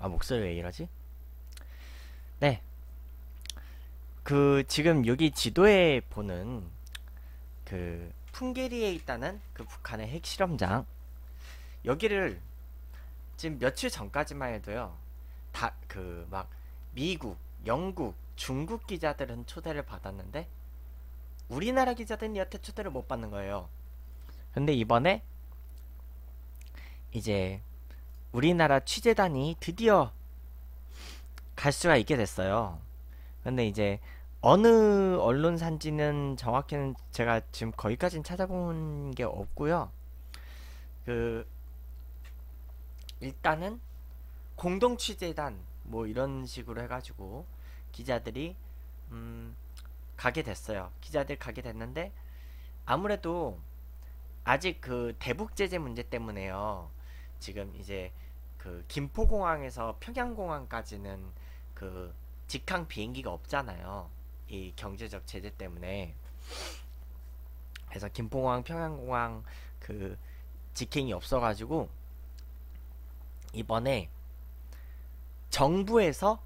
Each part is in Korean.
아 목소리 왜 이러지? 네. 그 지금 여기 지도에 보는 그 풍계리에 있다는 그 북한의 핵실험장 여기를 지금 며칠 전까지만 해도요. 다 그 막 미국, 영국, 중국 기자들은 초대를 받았는데 우리나라 기자들은 여태 초대를 못 받는 거예요. 근데 이번에 이제 우리나라 취재단이 드디어 갈 수가 있게 됐어요. 근데 이제 어느 언론사지는 정확히는 제가 지금 거기까지는 찾아본 게 없고요. 그 일단은 공동 취재단 뭐 이런 식으로 해가지고 기자들이 음 가게 됐어요. 기자들 가게 됐는데 아무래도 아직 그 대북 제재 문제 때문에요. 지금 이제 그 김포공항에서 평양공항까지는 그 직항 비행기가 없잖아요. 이 경제적 제재 때문에. 그래서 김포공항, 평양공항 그 직행이 없어가지고 이번에 정부에서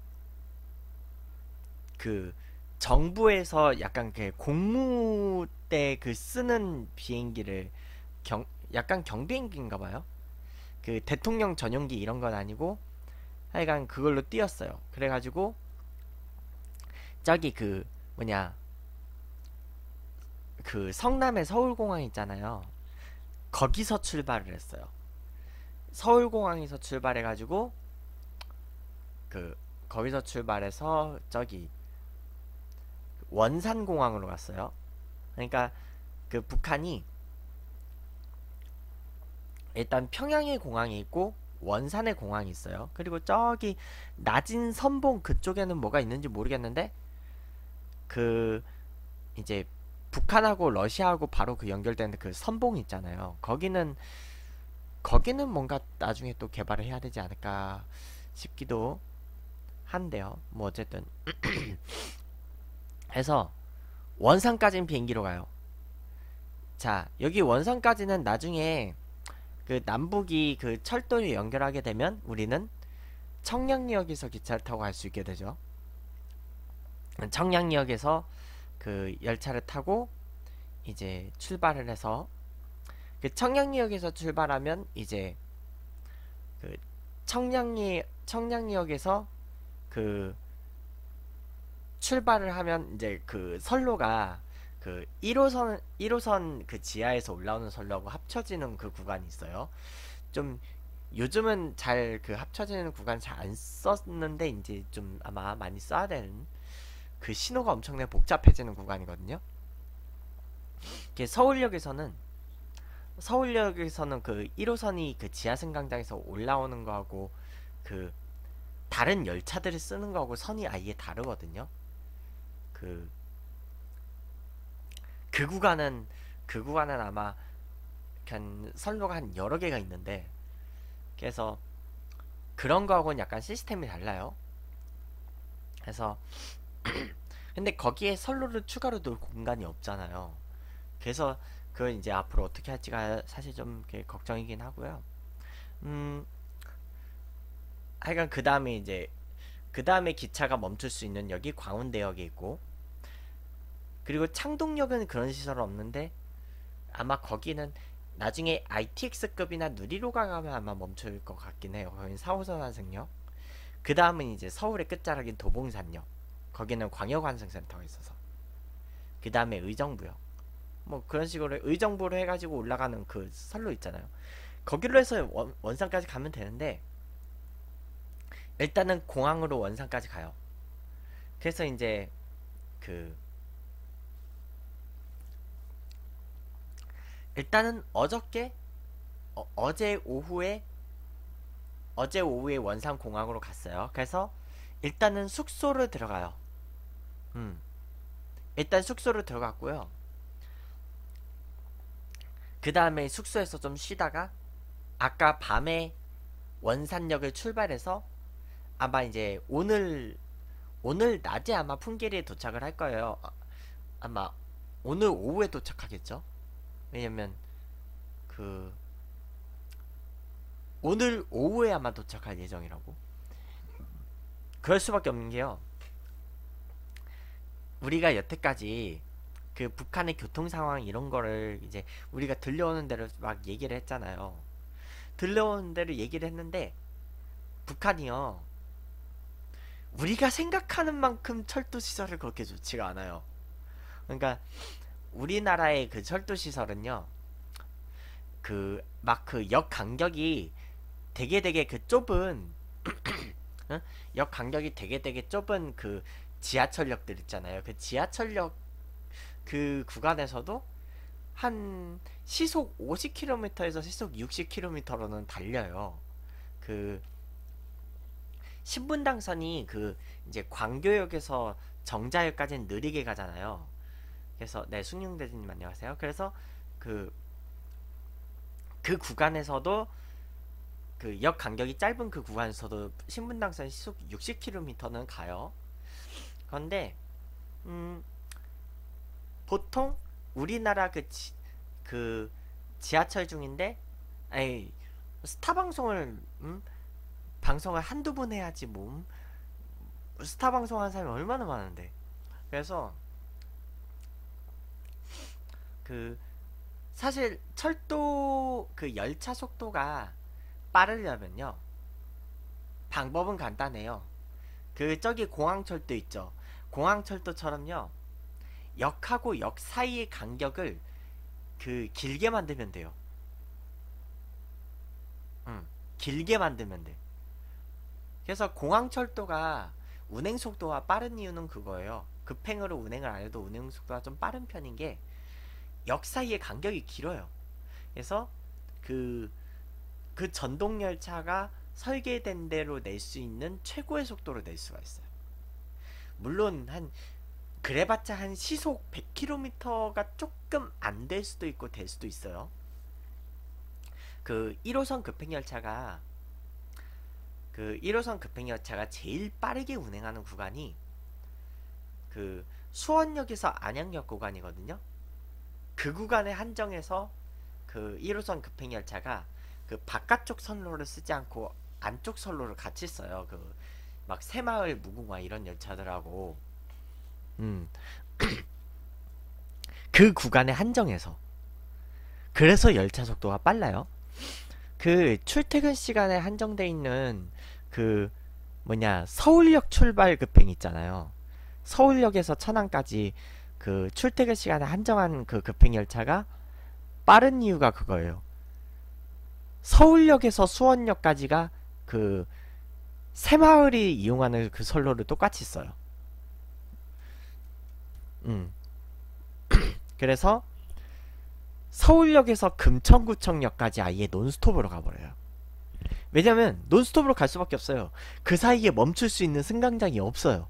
그 정부에서 약간 그 공무 때 그 쓰는 비행기를 경 약간 경비행기인가 봐요. 그 대통령 전용기 이런 건 아니고 하여간 그걸로 뛰었어요. 그래가지고 저기 그 뭐냐 그 성남의 서울공항 있잖아요. 거기서 출발을 했어요. 서울공항에서 출발해가지고 그 거기서 출발해서 저기 원산공항으로 갔어요. 그러니까 그 북한이 일단 평양의 공항이 있고 원산의 공항이 있어요. 그리고 저기 낮은 선봉 그쪽에는 뭐가 있는지 모르겠는데 그 이제 북한하고 러시아하고 바로 그 연결되는 그 선봉 있잖아요. 거기는 거기는 뭔가 나중에 또 개발을 해야 되지 않을까 싶기도 한데요. 뭐 어쨌든 해서 원산까지는 비행기로 가요. 자 여기 원산까지는 나중에 그 남북이 그 철도를 연결하게 되면 우리는 청량리역에서 기차를 타고 갈 수 있게 되죠. 청량리역에서 그 열차를 타고 이제 출발을 해서 그 청량리역에서 출발하면 이제 그 청량리 청량리역에서 그 출발을 하면 이제 그 선로가 그 1호선 1호선 그 지하에서 올라오는 선로하고 합쳐지는 그 구간이 있어요. 좀 요즘은 잘 그 합쳐지는 구간 잘 안 썼는데 이제 좀 아마 많이 써야 되는 그 신호가 엄청나게 복잡해지는 구간이거든요. 이게 서울역에서는 서울역에서는 그 1호선이 그 지하 승강장에서 올라오는 거하고 그 다른 열차들을 쓰는 거하고 선이 아예 다르거든요. 그그 구간은 그 구간은 아마 한 선로가 한 여러 개가 있는데 그래서 그런 거하고는 약간 시스템이 달라요. 그래서 근데 거기에 선로를 추가로 놓 공간이 없잖아요. 그래서 그 이제 앞으로 어떻게 할지가 사실 좀 걱정이긴 하고요. 음, 하여간 그 다음에 이제 그 다음에 기차가 멈출 수 있는 여기 광운대역이 있고 그리고 창동역은 그런 시설 은 없는데 아마 거기는 나중에 ITX급이나 누리로가 가면 아마 멈출 것 같긴 해요. 거긴 4호선 환승역. 그 다음은 이제 서울의 끝자락인 도봉산역. 거기는 광역환승센터가 있어서. 그 다음에 의정부역. 뭐 그런 식으로 의정부로 해가지고 올라가는 그 선로 있잖아요. 거기로 해서 원, 원산까지 가면 되는데 일단은 공항으로 원산까지 가요. 그래서 이제 그 일단은 어저께 어, 제 오후에 어제 오후에 원산 공항으로 갔어요. 그래서 일단은 숙소를 들어가요. 음. 일단 숙소를 들어갔고요. 그 다음에 숙소에서 좀 쉬다가 아까 밤에 원산역을 출발해서 아마 이제 오늘 오늘 낮에 아마 풍계리에 도착을 할 거예요. 아, 아마 오늘 오후에 도착하겠죠? 왜냐면 그 오늘 오후에 아마 도착할 예정이라고 그럴 수밖에 없는 게요 우리가 여태까지 그 북한의 교통 상황 이런 거를 이제 우리가 들려오는 대로 막 얘기를 했잖아요 들려오는 대로 얘기를 했는데 북한이요 우리가 생각하는 만큼 철도 시설을 그렇게 좋지가 않아요 그러니까 우리나라의 그 철도 시설은요. 그 막 그역 간격이 되게 되게 그 좁은 역 간격이 되게 되게 좁은 그 지하철역들 있잖아요. 그 지하철역 그 구간에서도 한 시속 50km에서 시속 60km로는 달려요. 그 신분당선이 그 이제 광교역에서 정자역까지는 느리게 가잖아요. 그래서 네 숭룡 대진님 안녕하세요. 그래서 그그 그 구간에서도 그 역 간격이 짧은 그 구간에서도 신분당선 시속 60km는 가요. 그런데 음 보통 우리나라 그, 지, 그 지하철 중인데 에이 스타 방송을 음 방송을 한두 번 해야지 뭐, 스타 방송한 사람이 얼마나 많은데 그래서 그 사실 철도 그 열차 속도가 빠르려면요 방법은 간단해요 그 저기 공항철도 있죠 공항철도처럼요 역하고 역 사이의 간격을 그 길게 만들면 돼요 음, 길게 만들면 돼 그래서 공항철도가 운행속도가 빠른 이유는 그거예요 급행으로 운행을 안해도 운행속도가 좀 빠른 편인게 역 사이의 간격이 길어요. 그래서 그, 그 전동열차가 설계된 대로 낼 수 있는 최고의 속도로 낼 수가 있어요. 물론 한 그래봤자 한 시속 100km가 조금 안 될 수도 있고 될 수도 있어요. 그 1호선 급행열차가 그 1호선 급행열차가 제일 빠르게 운행하는 구간이 그 수원역에서 안양역 구간이거든요. 그 구간에 한정해서 그 1호선 급행열차가 그 바깥쪽 선로를 쓰지 않고 안쪽 선로를 같이 써요. 그막 새마을 무궁화 이런 열차들하고 음. 그 구간에 한정해서 그래서 열차 속도가 빨라요. 그 출퇴근 시간에 한정돼 있는 그 뭐냐 서울역 출발 급행 있잖아요. 서울역에서 천안까지 그 출퇴근 시간에 한정한 그 급행열차가 빠른 이유가 그거예요. 서울역에서 수원역까지가 그 새마을이 이용하는 그 선로를 똑같이 써요. 음. 그래서 서울역에서 금천구청역까지 아예 논스톱으로 가버려요. 왜냐면 논스톱으로 갈 수밖에 없어요. 그 사이에 멈출 수 있는 승강장이 없어요.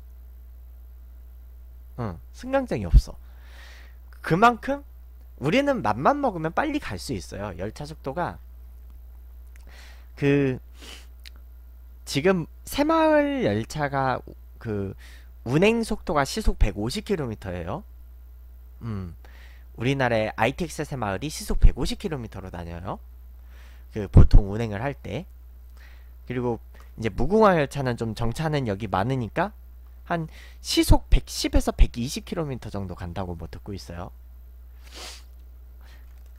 응, 승강장이 없어. 그만큼 우리는 맛만 먹으면 빨리 갈 수 있어요. 열차 속도가 그 지금 새마을 열차가 그 운행 속도가 시속 150km예요. 음. 우리나라의 ITX 새마을이 시속 150km로 다녀요. 그 보통 운행을 할 때. 그리고 이제 무궁화 열차는 좀 정차하는 역이 많으니까 한 시속 110에서 120km 정도 간다고 뭐 듣고 있어요.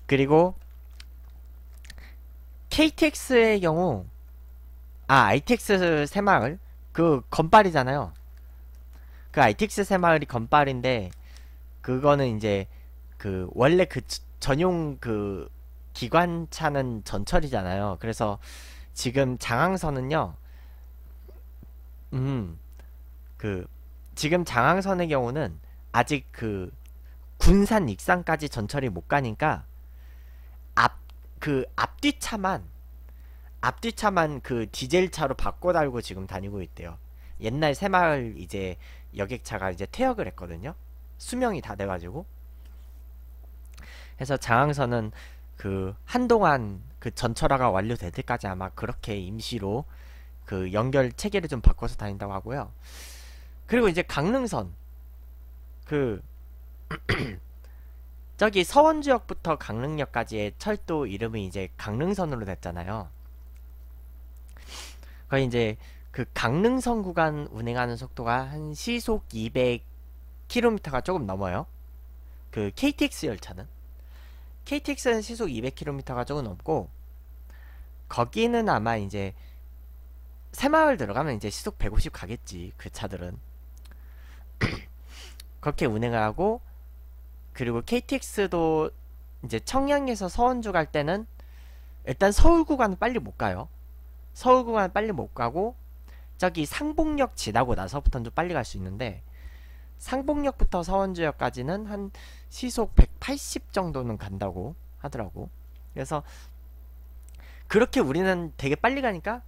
그리고 KTX의 경우 아 ITX 새마을 그 건빨이잖아요. 그 ITX 새마을이 건빨인데 그거는 이제 그 원래 그 전용 그 기관차는 전철이잖아요. 그래서 지금 장항선은요. 음. 그 지금 장항선의 경우는 아직 그 군산 익산까지 전철이 못 가니까 앞 그 앞뒤 차만 앞뒤 차만 그 디젤 차로 바꿔 달고 지금 다니고 있대요. 옛날 새마을 이제 여객차가 이제 퇴역을 했거든요. 수명이 다 돼가지고. 그래서 장항선은 그 한동안 그 전철화가 완료될 때까지 아마 그렇게 임시로 그 연결 체계를 좀 바꿔서 다닌다고 하고요. 그리고 이제 강릉선 그 저기 서원 지역부터 강릉역까지의 철도 이름이 이제 강릉선으로 됐잖아요. 거의 이제 그 강릉선 구간 운행하는 속도가 한 시속 200km가 조금 넘어요. 그 KTX 열차는 KTX는 시속 200km가 조금 넘고 거기는 아마 이제 새마을 들어가면 이제 시속 150 가겠지 그 차들은 그렇게 운행을 하고 그리고 KTX도 이제 청양에서 서원주 갈 때는 일단 서울 구간은 빨리 못 가요. 서울 구간 은 빨리 못 가고 저기 상봉역 지나고 나서부터는 좀 빨리 갈 수 있는데 상봉역부터 서원주역까지는 한 시속 180 정도는 간다고 하더라고. 그래서 그렇게 우리는 되게 빨리 가니까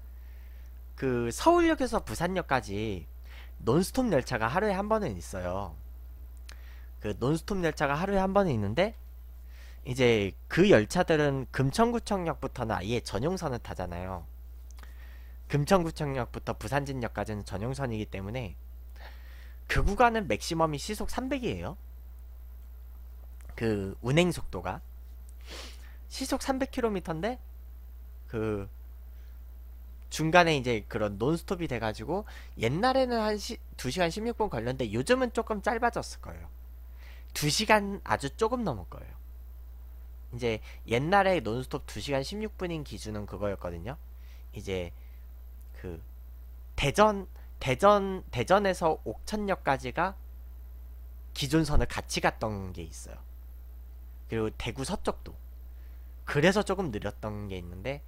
그 서울역에서 부산역까지 논스톱 열차가 하루에 한 번은 있어요. 그 논스톱 열차가 하루에 한 번은 있는데 이제 그 열차들은 금천구청역부터는 아예 전용선을 타잖아요. 금천구청역부터 부산진역까지는 전용선이기 때문에 그 구간은 맥시멈이 시속 300이에요. 그 운행 속도가 시속 300km인데 그 중간에 이제 그런 논스톱이 돼가지고 옛날에는 한 시, 2시간 16분 걸렸는데 요즘은 조금 짧아졌을 거예요. 2시간 아주 조금 넘을 거예요. 이제 옛날에 논스톱 2시간 16분인 기준은 그거였거든요. 이제 그 대전 대전 대전에서 옥천역까지가 기존선을 같이 갔던 게 있어요. 그리고 대구 서쪽도 그래서 조금 느렸던 게 있는데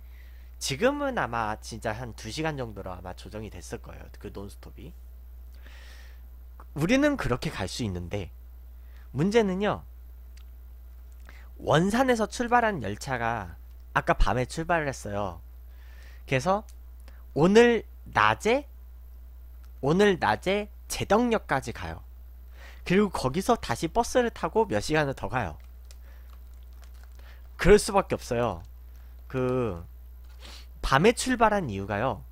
지금은 아마 진짜 한 2시간 정도로 아마 조정이 됐을 거예요. 그 논스톱이. 우리는 그렇게 갈 수 있는데 문제는요. 원산에서 출발한 열차가 아까 밤에 출발을 했어요. 그래서 오늘 낮에 오늘 낮에 제덕역까지 가요. 그리고 거기서 다시 버스를 타고 몇 시간을 더 가요. 그럴 수밖에 없어요. 그 밤에 출발한 이유가요.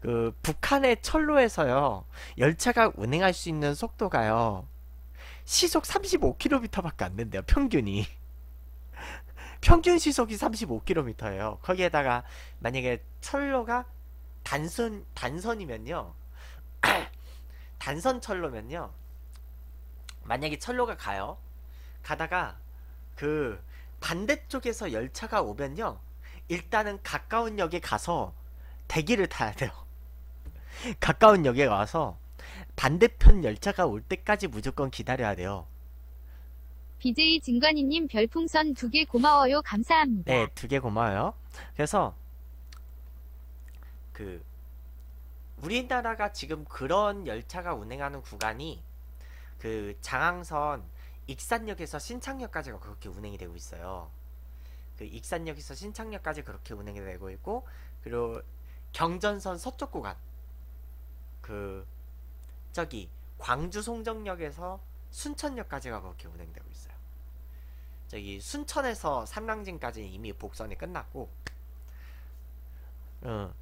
그 북한의 철로에서요. 열차가 운행할 수 있는 속도가요. 시속 35km밖에 안 된대요. 평균이. 평균 시속이 35km예요. 거기에다가 만약에 철로가 단선 단선이면요. 단선 철로면요. 만약에 철로가 가요. 가다가 그 반대쪽에서 열차가 오면요. 일단은 가까운 역에 가서 대기를 타야 돼요. 가까운 역에 와서 반대편 열차가 올 때까지 무조건 기다려야 돼요. BJ 진관이님 별풍선 두 개 고마워요. 감사합니다. 네, 두 개 고마워요. 그래서 그 우리나라가 지금 그런 열차가 운행하는 구간이 그 장항선 익산역에서 신창역까지가 그렇게 운행이 되고 있어요. 그 익산역에서 신창역까지 그렇게 운행이 되고 있고 그리고 경전선 서쪽 구간 그 저기 광주 송정역에서 순천역까지가 그렇게 운행되고 있어요. 저기 순천에서 삼랑진까지 이미 복선이 끝났고 어,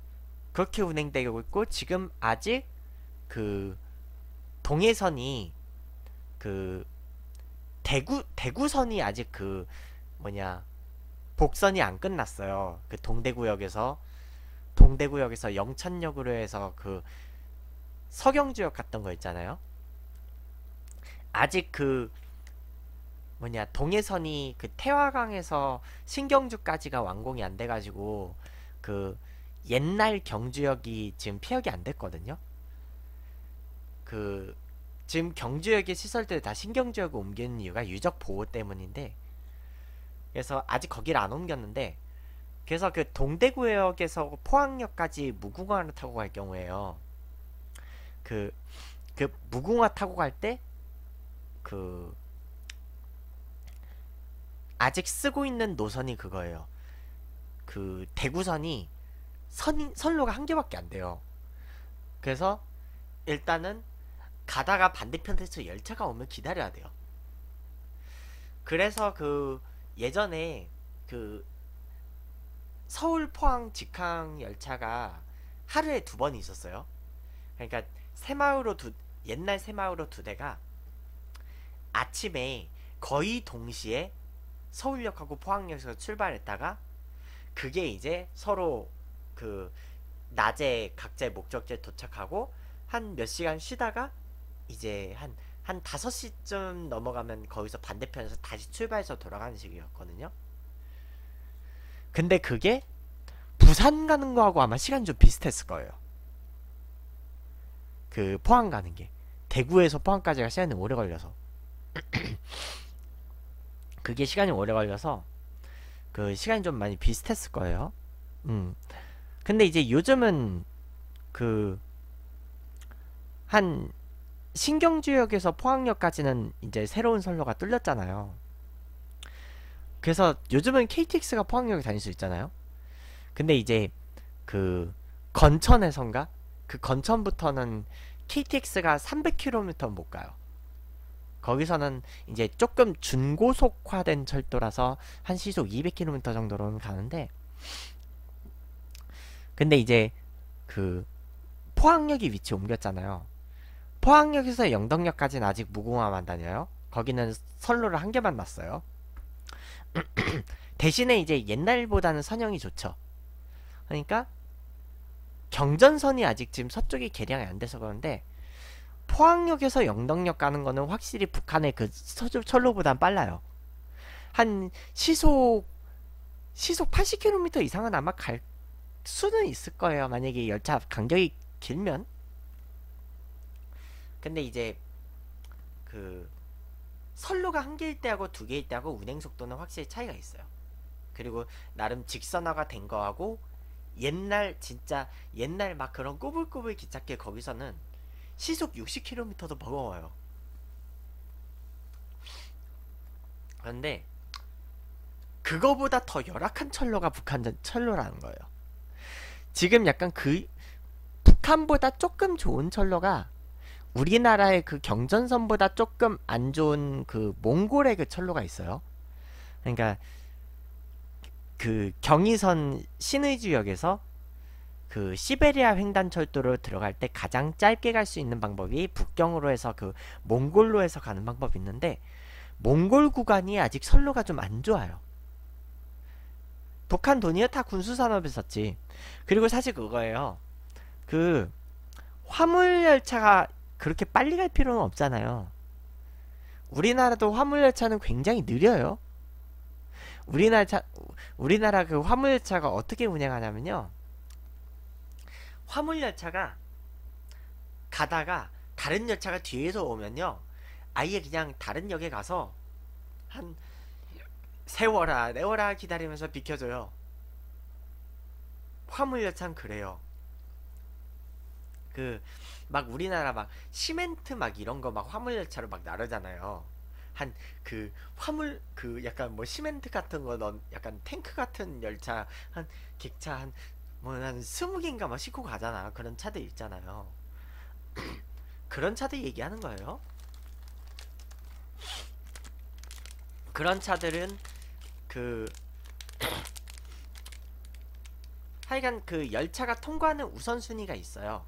그렇게 운행되고 있고 지금 아직 그 동해선이 그 대구 대구선이 아직 그 뭐냐 복선이 안 끝났어요. 그 동대구역에서 동대구역에서 영천역으로 해서 그 서경주역 갔던 거 있잖아요. 아직 그 뭐냐 동해선이 그 태화강에서 신경주까지가 완공이 안 돼가지고 그 옛날 경주역이 지금 피역이안 됐거든요. 그 지금 경주역의 시설들 다 신경주역으로 옮기는 이유가 유적 보호 때문인데 그래서 아직 거기를 안 옮겼는데 그래서 그 동대구역에서 포항역까지 무궁화를 타고 갈 경우에요. 그, 그 무궁화 타고 갈 때 그 아직 쓰고 있는 노선이 그거예요. 그 대구선이 선 선로가 한 개밖에 안 돼요. 그래서 일단은 가다가 반대편에서 열차가 오면 기다려야 돼요. 그래서 그 예전에 그 서울 포항 직항 열차가 하루에 두 번 있었어요. 그러니까 새마을로 두 옛날 새마을로 두 대가 아침에 거의 동시에 서울역하고 포항역에서 출발했다가 그게 이제 서로 그 낮에 각자의 목적지에 도착하고 한 몇 시간 쉬다가 이제 한한 5시쯤 넘어가면 거기서 반대편에서 다시 출발해서 돌아가는 식이었거든요. 근데 그게 부산 가는 거하고 아마 시간 이좀 비슷했을 거예요. 그 포항 가는 게 대구에서 포항까지가 시간이 오래 걸려서 그게 시간이 오래 걸려서 그 시간이 좀 많이 비슷했을 거예요. 음. 근데 이제 요즘은 그한 신경주역에서 포항역까지는 이제 새로운 선로가 뚫렸잖아요. 그래서 요즘은 KTX가 포항역에 다닐 수 있잖아요. 근데 이제 그 건천에선가 그 건천부터는 KTX가 300km 못 가요. 거기서는 이제 조금 중고속화된 철도라서 한 시속 200km 정도로는 가는데 근데 이제 그 포항역이 위치 옮겼잖아요. 포항역에서 영덕역까지는 아직 무궁화만 다녀요. 거기는 선로를 한 개만 났어요. 대신에 이제 옛날보다는 선형이 좋죠. 그러니까 경전선이 아직 지금 서쪽이 개량이 안 돼서 그런데 포항역에서 영덕역 가는 거는 확실히 북한의 그 서쪽 철로보단 빨라요. 한 시속 시속 80km 이상은 아마 갈 수는 있을 거예요. 만약에 열차 간격이 길면 근데 이제 그 선로가 한 개일 때하고 두 개일 때하고 운행 속도는 확실히 차이가 있어요. 그리고 나름 직선화가 된 거하고 옛날 진짜 옛날 막 그런 꼬불꼬불 기찻길 거기서는 시속 60km도 버거워요. 그런데 그거보다 더 열악한 철로가 북한 철로라는 거예요. 지금 약간 그 북한보다 조금 좋은 철로가 우리나라의 그 경전선보다 조금 안 좋은 그 몽골의 그 철로가 있어요. 그러니까 그 경의선 신의주역에서 그 시베리아 횡단 철도로 들어갈 때 가장 짧게 갈 수 있는 방법이 북경으로 해서 그 몽골로 해서 가는 방법이 있는데 몽골 구간이 아직 선로가 좀 안 좋아요. 북한 돈이요 다 군수 산업에 썼지. 그리고 사실 그거예요. 그 화물 열차가 그렇게 빨리 갈 필요는 없잖아요. 우리나라도 화물열차는 굉장히 느려요. 우리나라 우리나라 그 화물열차가 어떻게 운행하냐면요. 화물열차가 가다가 다른 열차가 뒤에서 오면요. 아예 그냥 다른 역에 가서 한 세워라, 내워라 기다리면서 비켜줘요. 화물열차는 그래요. 그막 우리나라 막 시멘트 막 이런 거 막 화물 열차로 막 나르잖아요. 한 그 화물 그 약간 뭐 시멘트 같은 거넌 약간 탱크 같은 열차 한 객차 한 뭐 한 스무 개인가 막 싣고 가잖아. 그런 차들 있잖아요. 그런 차들 얘기하는 거예요. 그런 차들은 그 하여간 그 열차가 통과하는 우선순위가 있어요.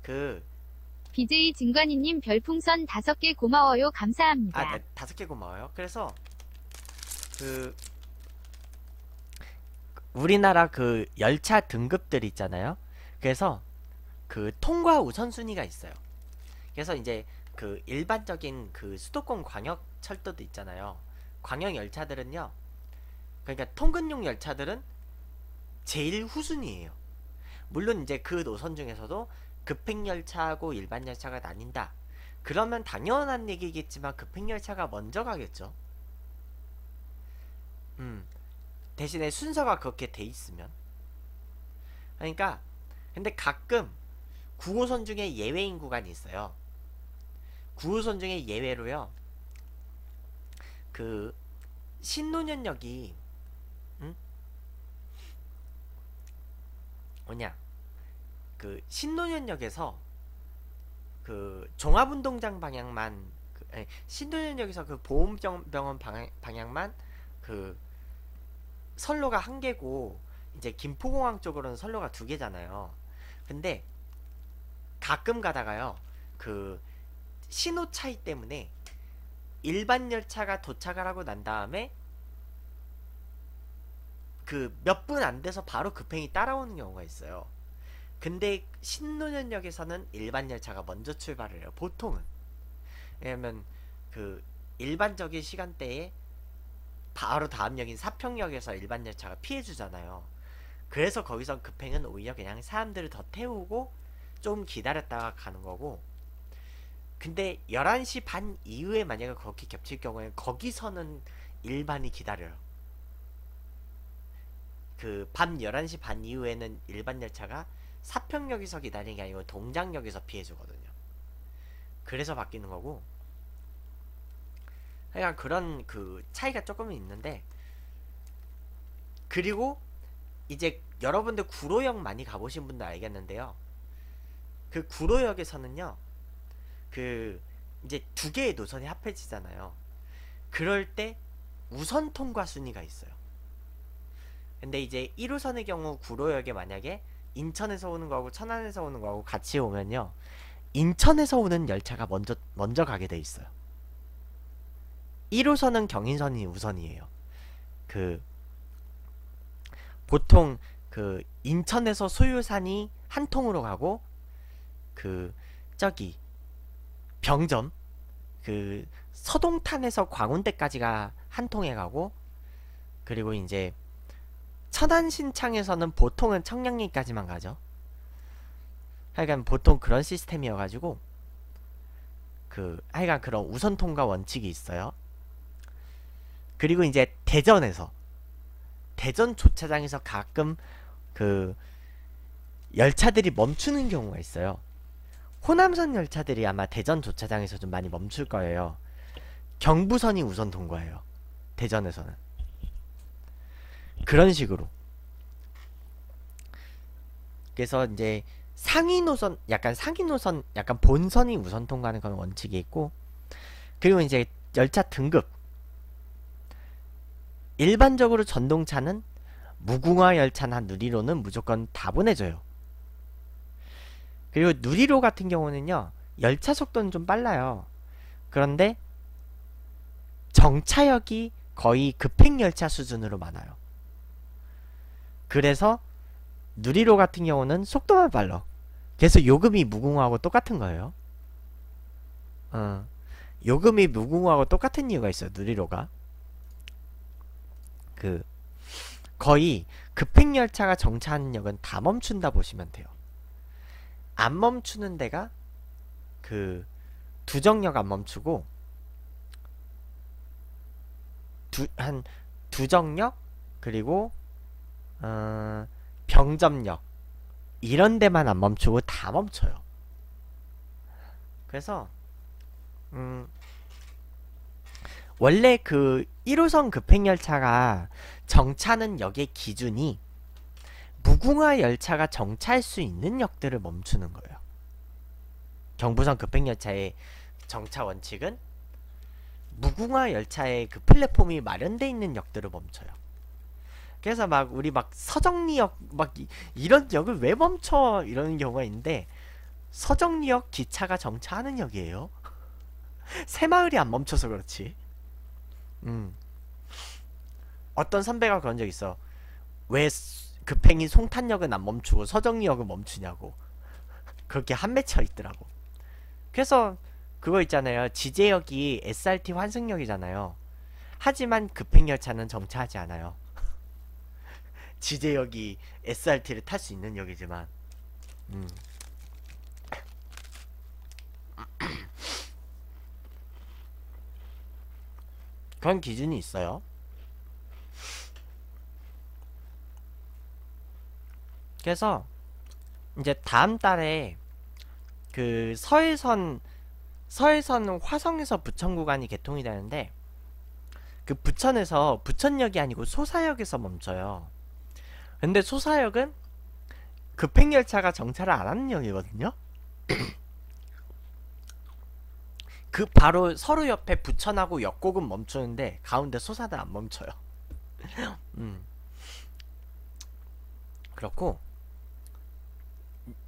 그 BJ 진관이님 별풍선 다섯 개 고마워요. 감사합니다. 아, 네, 5개 고마워요. 그래서 그 우리나라 그 열차 등급들 있잖아요. 그래서 그 통과 우선순위가 있어요. 그래서 이제 그 일반적인 그 수도권 광역 철도도 있잖아요. 광역 열차들은요. 그러니까 통근용 열차들은 제일 후순위예요. 물론 이제 그 노선 중에서도 급행열차하고 일반 열차가 나뉜다. 그러면 당연한 얘기겠지만 급행열차가 먼저 가겠죠. 음. 대신에 순서가 그렇게 돼 있으면. 그러니까 근데 가끔 9호선 중에 예외인 구간이 있어요. 9호선 중에 예외로요. 그 신논현역이 응? 음? 뭐냐 그 신논현역에서 그 종합운동장 방향만 그, 아니, 예, 신논현역에서 그 보험병원 방향, 방향만 그 선로가 한 개고 이제 김포공항 쪽으로는 선로가 두 개잖아요. 근데 가끔 가다가요. 그 신호 차이 때문에 일반 열차가 도착을 하고 난 다음에 그 몇 분 안 돼서 바로 급행이 따라오는 경우가 있어요. 근데 신논현역에서는 일반 열차가 먼저 출발을 해요. 보통은. 왜냐면 그 일반적인 시간대에 바로 다음 역인 사평역에서 일반 열차가 피해 주잖아요. 그래서 거기서 급행은 오히려 그냥 사람들을 더 태우고 좀 기다렸다가 가는 거고 근데 11시 반 이후에 만약에 그렇게 겹칠 경우에는 거기서는 일반이 기다려요. 그 밤 11시 반 이후에는 일반 열차가 사평역에서 기다리는 게 아니고 동장역에서 피해주거든요. 그래서 바뀌는 거고 그러 그러니까 그런 그 차이가 조금은 있는데 그리고 이제 여러분들 구로역 많이 가보신 분들 알겠는데요. 그 구로역에서는요. 그 이제 두 개의 노선이 합해지잖아요. 그럴 때 우선 통과 순위가 있어요. 근데 이제 1호선의 경우 구로역에 만약에 인천에서 오는 거하고 천안에서 오는 거하고 같이 오면요. 인천에서 오는 열차가 먼저 먼저 가게 돼 있어요. 1호선은 경인선이 우선이에요. 그 보통 그 인천에서 소유산이 한 통으로 가고 그 저기 병점 그 서동탄에서 광운대까지가 한 통에 가고 그리고 이제 천안 신창에서는 보통은 청량리까지만 가죠. 하여간 보통 그런 시스템이어가지고 그 하여간 그런 우선 통과 원칙이 있어요. 그리고 이제 대전에서 대전 주차장에서 가끔 그 열차들이 멈추는 경우가 있어요. 호남선 열차들이 아마 대전 주차장에서좀 많이 멈출 거예요. 경부선이 우선 통과예요 대전에서는. 그런 식으로. 그래서 이제 상위 노선, 약간 상위 노선, 약간 본선이 우선 통과하는 그런 원칙이 있고, 그리고 이제 열차 등급. 일반적으로 전동차는 무궁화 열차나 누리로는 무조건 다 보내줘요. 그리고 누리로 같은 경우는요, 열차 속도는 좀 빨라요. 그런데 정차역이 거의 급행열차 수준으로 많아요. 그래서 누리로 같은 경우는 속도만 빨라. 그래서 요금이 무궁화하고 똑같은 거예요. 어. 요금이 무궁화하고 똑같은 이유가 있어요. 누리로가. 그 거의 급행열차가 정차하는 역은 다 멈춘다 보시면 돼요. 안 멈추는 데가 그 두정역 안 멈추고 두, 한 두정역 그리고 어, 병점역 이런 데만 안 멈추고 다 멈춰요. 그래서 음, 원래 그 1호선 급행열차가 정차는 역의 기준이 무궁화 열차가 정차할 수 있는 역들을 멈추는 거예요. 경부선 급행열차의 정차 원칙은 무궁화 열차의 그 플랫폼이 마련돼 있는 역들을 멈춰요. 그래서 막 우리 막 서정리역 막 이, 이런 역을 왜 멈춰 이러는 경우가 있는데 서정리역 기차가 정차하는 역이에요. 새마을이 안 멈춰서 그렇지. 음. 어떤 선배가 그런 적 있어. 왜 급행인 송탄역은 안 멈추고 서정리역은 멈추냐고. 그렇게 한맺혀 있더라고. 그래서 그거 있잖아요. 지제역이 SRT 환승역이잖아요. 하지만 급행열차는 정차하지 않아요. 지제역이 SRT를 탈 수 있는 역이지만 음. 그런 기준이 있어요 그래서 이제 다음 달에 그 서해선 서해선 화성에서 부천 구간이 개통이 되는데 그 부천에서 부천역이 아니고 소사역에서 멈춰요 근데 소사역은 급행열차가 정차를 안 하는 역이거든요. 그 바로 서로 옆에 부천하고 역곡은 멈추는데 가운데 소사는 안 멈춰요. 음. 그렇고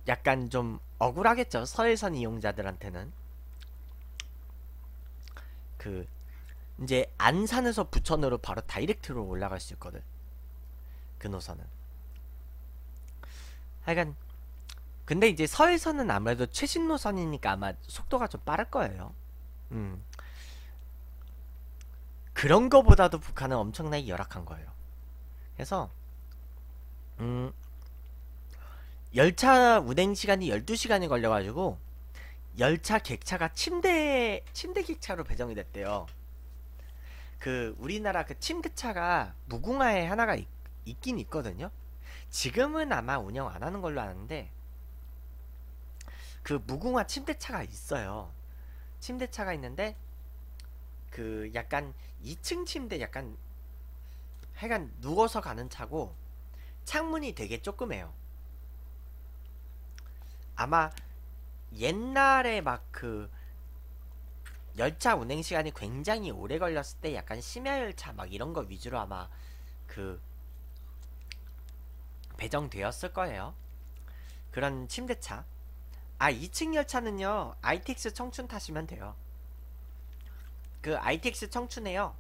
약간 좀 억울하겠죠. 서해선 이용자들한테는 그 이제 안산에서 부천으로 바로 다이렉트로 올라갈 수 있거든. 그 노선은. 하여간 근데 이제 서에서는 아무래도 최신 노선이니까 아마 속도가 좀 빠를 거예요. 음. 그런 거보다도 북한은 엄청나게 열악한 거예요. 그래서 음 열차 운행 시간이 12시간이 걸려 가지고 열차 객차가 침대 침대 객차로 배정이 됐대요. 그 우리나라 그 침대차가 무궁화에 하나가 있, 있긴 있거든요. 지금은 아마 운영 안 하는 걸로 아는데 그 무궁화 침대차가 있어요. 침대차가 있는데 그 약간 2층 침대 약간 해간 누워서 가는 차고 창문이 되게 조그매요. 아마 옛날에 막 그 열차 운행 시간이 굉장히 오래 걸렸을 때 약간 심야 열차 막 이런 거 위주로 아마 그 배정되었을 거예요. 그런 침대차 아 2층 열차는요 ITX 청춘 타시면 돼요 그 ITX 청춘에요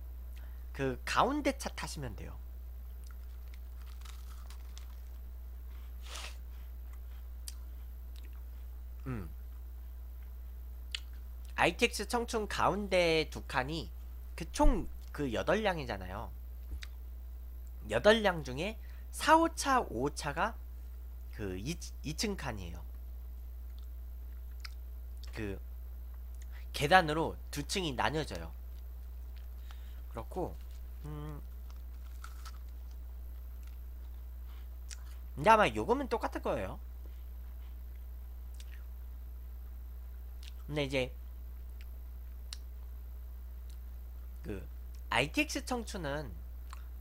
그 가운데 차 타시면 돼요 음 ITX 청춘 가운데 두 칸이 그 총그 그 8량이잖아요 8량 중에 4, 5차, 5차가 그 2, 2층 칸이에요. 그 계단으로 두 층이 나뉘어져요. 그렇고 음 근데 아마 요금은 똑같을 거예요. 근데 이제 그 ITX 청춘은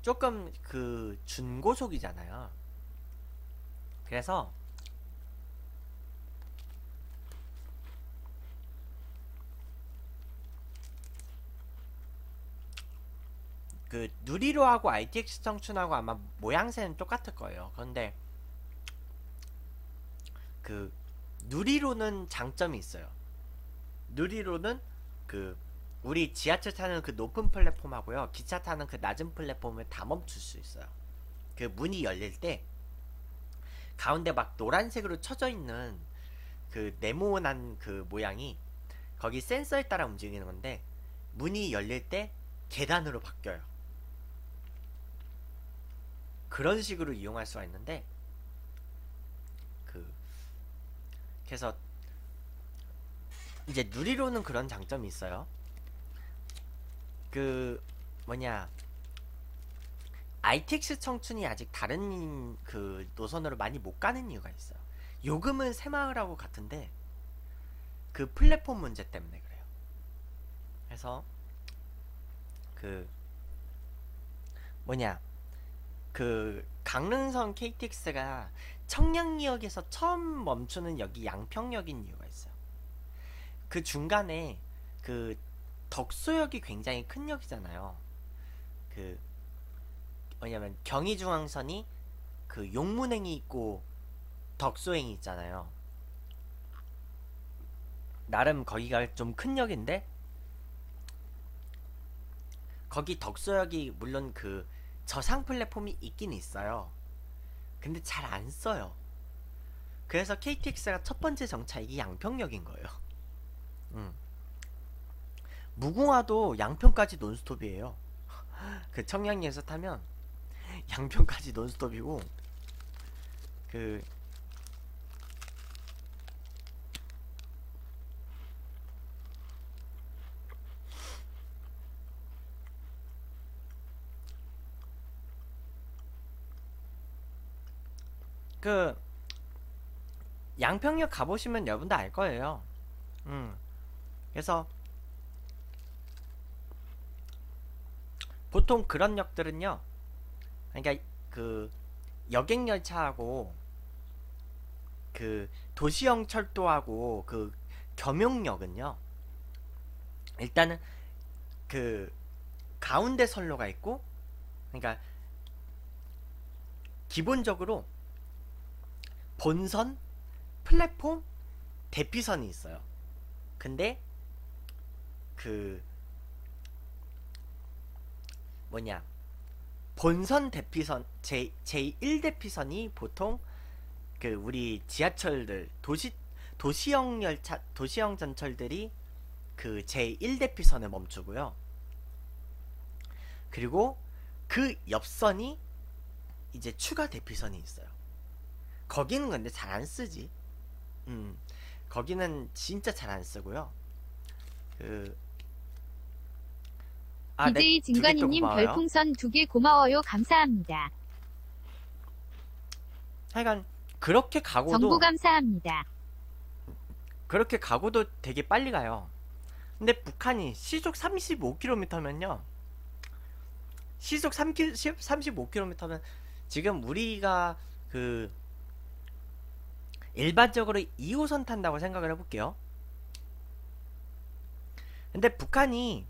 조금 그 준고속이잖아요. 그래서 그 누리로하고 RTX 청춘하고 아마 모양새는 똑같을 거예요. 그런데 그 누리로는 장점이 있어요. 누리로는 그 우리 지하철 타는 그 높은 플랫폼하고요 기차 타는 그 낮은 플랫폼을 다 멈출 수 있어요 그 문이 열릴 때 가운데 막 노란색으로 쳐져 있는 그 네모난 그 모양이 거기 센서에 따라 움직이는 건데 문이 열릴 때 계단으로 바뀌어요 그런 식으로 이용할 수가 있는데 그 그래서 이제 누리로는 그런 장점이 있어요 그 뭐냐 ITX 청춘이 아직 다른 그 노선으로 많이 못 가는 이유가 있어요. 요금은 새마을하고 같은데 그 플랫폼 문제 때문에 그래요. 그래서 그 뭐냐 그 강릉선 KTX가 청량리역에서 처음 멈추는 역이 양평역인 이유가 있어요. 그 중간에 그 덕소역이 굉장히 큰 역이잖아요. 그 왜냐면 경의중앙선이 그 용문행이 있고 덕소행이 있잖아요. 나름 거기가 좀 큰 역인데 거기 덕소역이 물론 그 저상 플랫폼이 있긴 있어요. 근데 잘 안 써요. 그래서 KTX가 첫 번째 정차역이 양평역인 거예요. 음. 무궁화도 양평까지 논스톱이에요. 그 청량리에서 타면 양평까지 논스톱이고 그 그, 양평역 가보시면 여러분도 알 거예요. 음. 그래서, 보통 그런 역들은요. 그러니까 그 여객 열차하고 그 도시형 철도하고 그 겸용역은요. 일단은 그 가운데 선로가 있고 그러니까 기본적으로 본선, 플랫폼, 대피선이 있어요. 근데 그 뭐냐 본선 대피선 제, 제1대피선이 보통 그 우리 지하철들 도시 도시형 열차 도시형 전철들이 그 제1대피선을 멈추고요. 그리고 그 옆선이 이제 추가 대피선이 있어요. 거기는 근데 잘 안 쓰지. 음. 거기는 진짜 잘 안 쓰고요. 그 아, DJ 네, 진관이님 별풍선 두 개 고마워요. 감사합니다. 하여간 그렇게 가고도 정보 감사합니다. 그렇게 가고도 되게 빨리 가요. 근데 북한이 시속 35km면요. 시속 3 35km면 지금 우리가 그 일반적으로 2호선 탄다고 생각을 해볼게요. 근데 북한이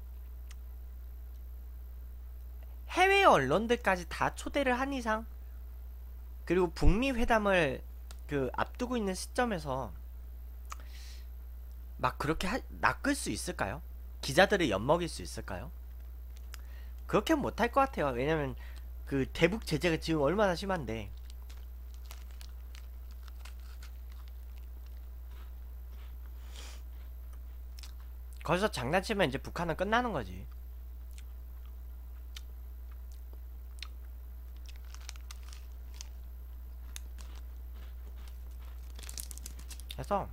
해외 언론들까지 다 초대를 한 이상 그리고 북미 회담을 그 앞두고 있는 시점에서 막 그렇게 하, 낚을 수 있을까요? 기자들을 엿먹일 수 있을까요? 그렇게 못 할 것 같아요. 왜냐면 그 대북 제재가 지금 얼마나 심한데 거기서 장난치면 이제 북한은 끝나는 거지. 해서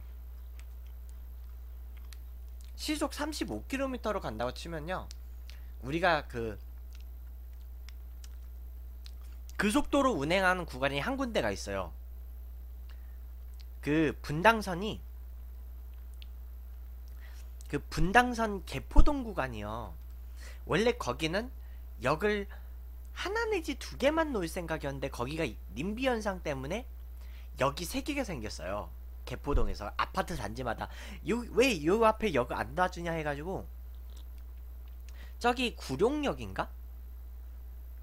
시속 35km로 간다고 치면요 우리가 그그 그 속도로 운행하는 구간이 한 군데가 있어요 그 분당선이 그 분당선 개포동 구간이요 원래 거기는 역을 하나 내지 두 개만 놓을 생각이었는데 거기가 님비 현상 때문에 역이 세 개가 생겼어요 개포동에서 아파트 단지마다 왜 요 앞에 역을안 놔주냐 해가지고 저기 구룡역인가?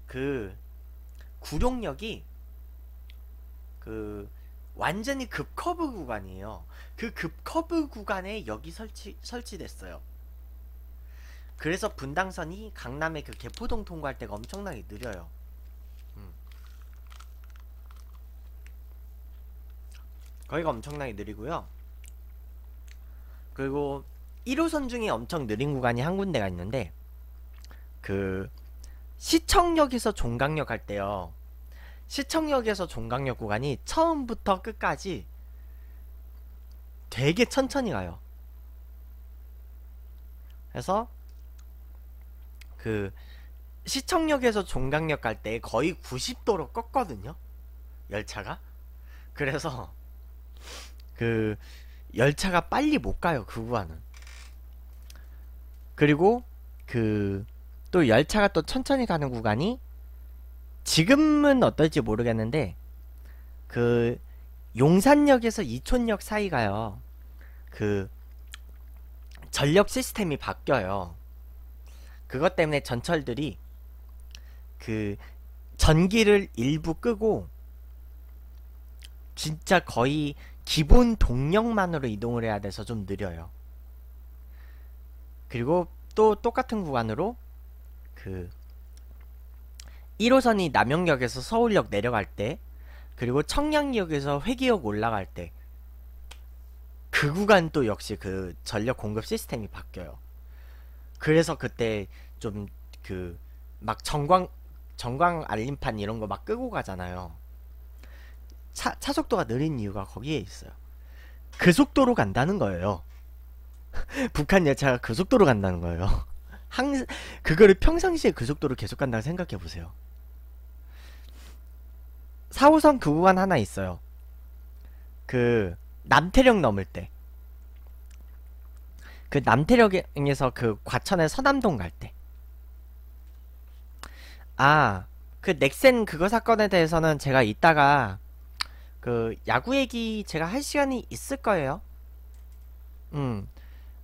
그 구룡역이 그 완전히 급커브 구간이에요. 그 급커브 구간에 역이 설치 설치됐어요. 그래서 분당선이 강남의 그 개포동 통과할 때가 엄청나게 느려요. 거기가 엄청나게 느리고요. 그리고 1호선 중에 엄청 느린 구간이 한 군데가 있는데 그 시청역에서 종각역할 때요. 시청역에서 종각역 구간이 처음부터 끝까지 되게 천천히 가요. 그래서 그 시청역에서 종각역갈 때 거의 90도로 꺾거든요. 열차가. 그래서 그 열차가 빨리 못 가요 그 구간은 그리고 그 또 열차가 또 천천히 가는 구간이 지금은 어떨지 모르겠는데 그 용산역에서 이촌역 사이 가요 그 전력 시스템이 바뀌어요 그것 때문에 전철들이 그 전기를 일부 끄고 진짜 거의 기본 동력만으로 이동을 해야 돼서 좀 느려요. 그리고 또 똑같은 구간으로 그 1호선이 남영역에서 서울역 내려갈 때 그리고 청량역에서 회기역 올라갈 때 그 구간 또 역시 그 전력 공급 시스템이 바뀌어요. 그래서 그때 좀 그 막 전광 전광 알림판 이런 거 막 끄고 가잖아요. 차, 차 속도가 느린 이유가 거기에 있어요. 그 속도로 간다는 거예요. 북한 열차가 그 속도로 간다는 거예요. 항 그거를 평상시에 그 속도로 계속 간다고 생각해 보세요. 4호선 그 구간 하나 있어요. 그 남태령 넘을 때. 그 남태령에서 그 과천의 서남동 갈 때. 아, 그 넥센 그거 사건에 대해서는 제가 이따가 그 야구 얘기 제가 할 시간이 있을 거예요. 음.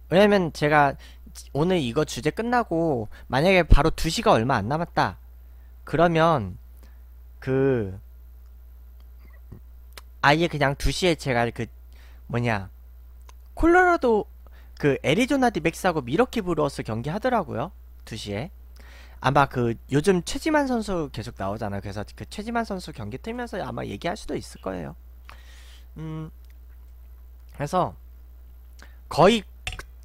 왜냐면 제가 오늘 이거 주제 끝나고 만약에 바로 2시가 얼마 안 남았다. 그러면 그 아예 그냥 2시에 제가 그 뭐냐 콜로라도 그 애리조나 디맥스하고 미러키 브루어스 경기 하더라고요. 2시에. 아마 그 요즘 최지만 선수 계속 나오잖아요. 그래서 그 최지만 선수 경기 틀면서 아마 얘기할 수도 있을 거예요. 음, 그래서 거의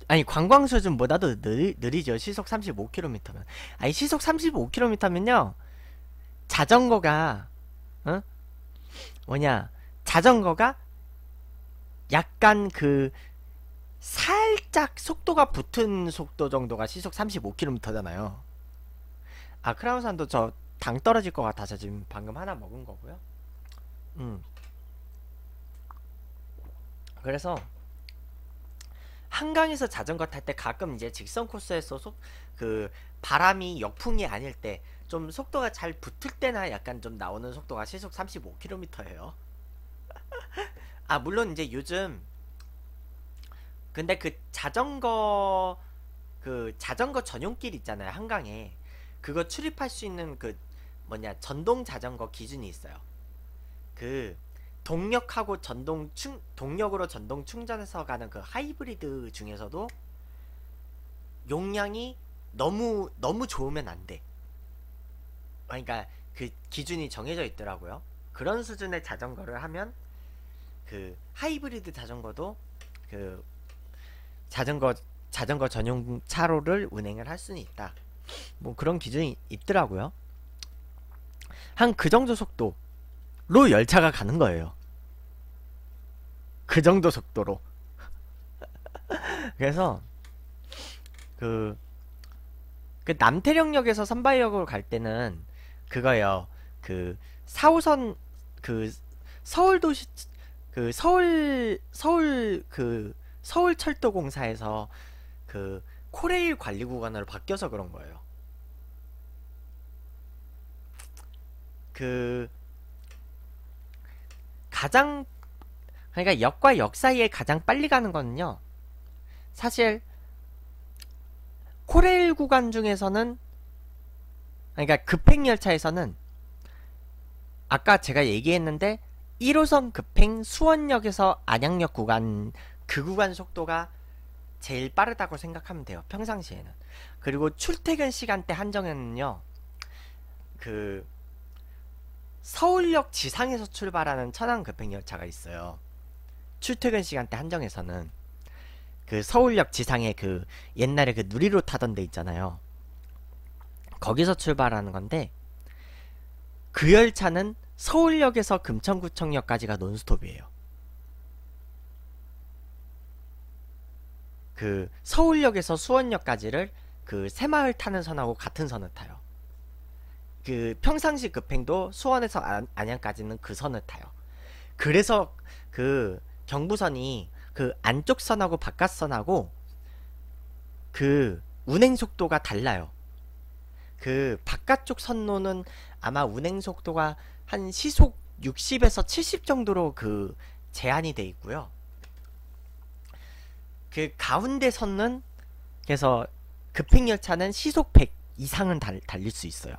아니 관광 수준보다도 느리, 느리죠. 시속 35km면. 아니 시속 35km면요. 자전거가 어? 뭐냐 자전거가 약간 그 살짝 속도가 붙은 속도 정도가 시속 35km잖아요. 아 크라운산도 저 당 떨어질 것 같아서 지금 방금 하나 먹은 거고요 음 그래서 한강에서 자전거 탈 때 가끔 이제 직선 코스에서 속 그 바람이 역풍이 아닐 때 좀 속도가 잘 붙을 때나 약간 좀 나오는 속도가 시속 35km예요. 아 물론 이제 요즘 근데 그 자전거 그 자전거 전용길 있잖아요 한강에 그거 출입할 수 있는 그 뭐냐 전동 자전거 기준이 있어요. 그 동력하고 전동 충 동력으로 전동 충전해서 가는 그 하이브리드 중에서도 용량이 너무 너무 좋으면 안 돼. 그러니까 그 기준이 정해져 있더라고요. 그런 수준의 자전거를 하면 그 하이브리드 자전거도 그 자전거 자전거 전용 차로를 운행을 할 수는 있다. 뭐 그런 기준이 있더라고요. 한 그 정도 속도로 열차가 가는 거예요. 그 정도 속도로. 그래서 그, 그 남태령역에서 선바이역으로 갈 때는 그거예요. 그 4호선 그 서울 도시 그 서울 서울 그 서울철도공사에서 그 코레일 관리 구간으로 바뀌어서 그런 거예요. 그 가장 그러니까 역과 역 사이에 가장 빨리 가는 거는요. 사실 코레일 구간 중에서는 그러니까 급행 열차에서는 아까 제가 얘기했는데 1호선 급행 수원역에서 안양역 구간 그 구간 속도가 제일 빠르다고 생각하면 돼요. 평상시에는. 그리고 출퇴근 시간대 한정에는요. 그 서울역 지상에서 출발하는 천안 급행열차가 있어요. 출퇴근 시간대 한정에서는 그 서울역 지상에 그 옛날에 그 누리로 타던 데 있잖아요. 거기서 출발하는 건데 그 열차는 서울역에서 금천구청역까지가 논스톱이에요. 그 서울역에서 수원역까지를 그 새마을 타는 선하고 같은 선을 타요. 그 평상시 급행도 수원에서 아, 안양까지는 그 선을 타요. 그래서 그 경부선이 그 안쪽 선하고 바깥 선하고 그 운행 속도가 달라요. 그 바깥쪽 선로는 아마 운행 속도가 한 시속 60에서 70 정도로 그 제한이 돼 있고요. 그 가운데 선은 그래서 급행 열차는 시속 100 이상은 달, 달릴 수 있어요.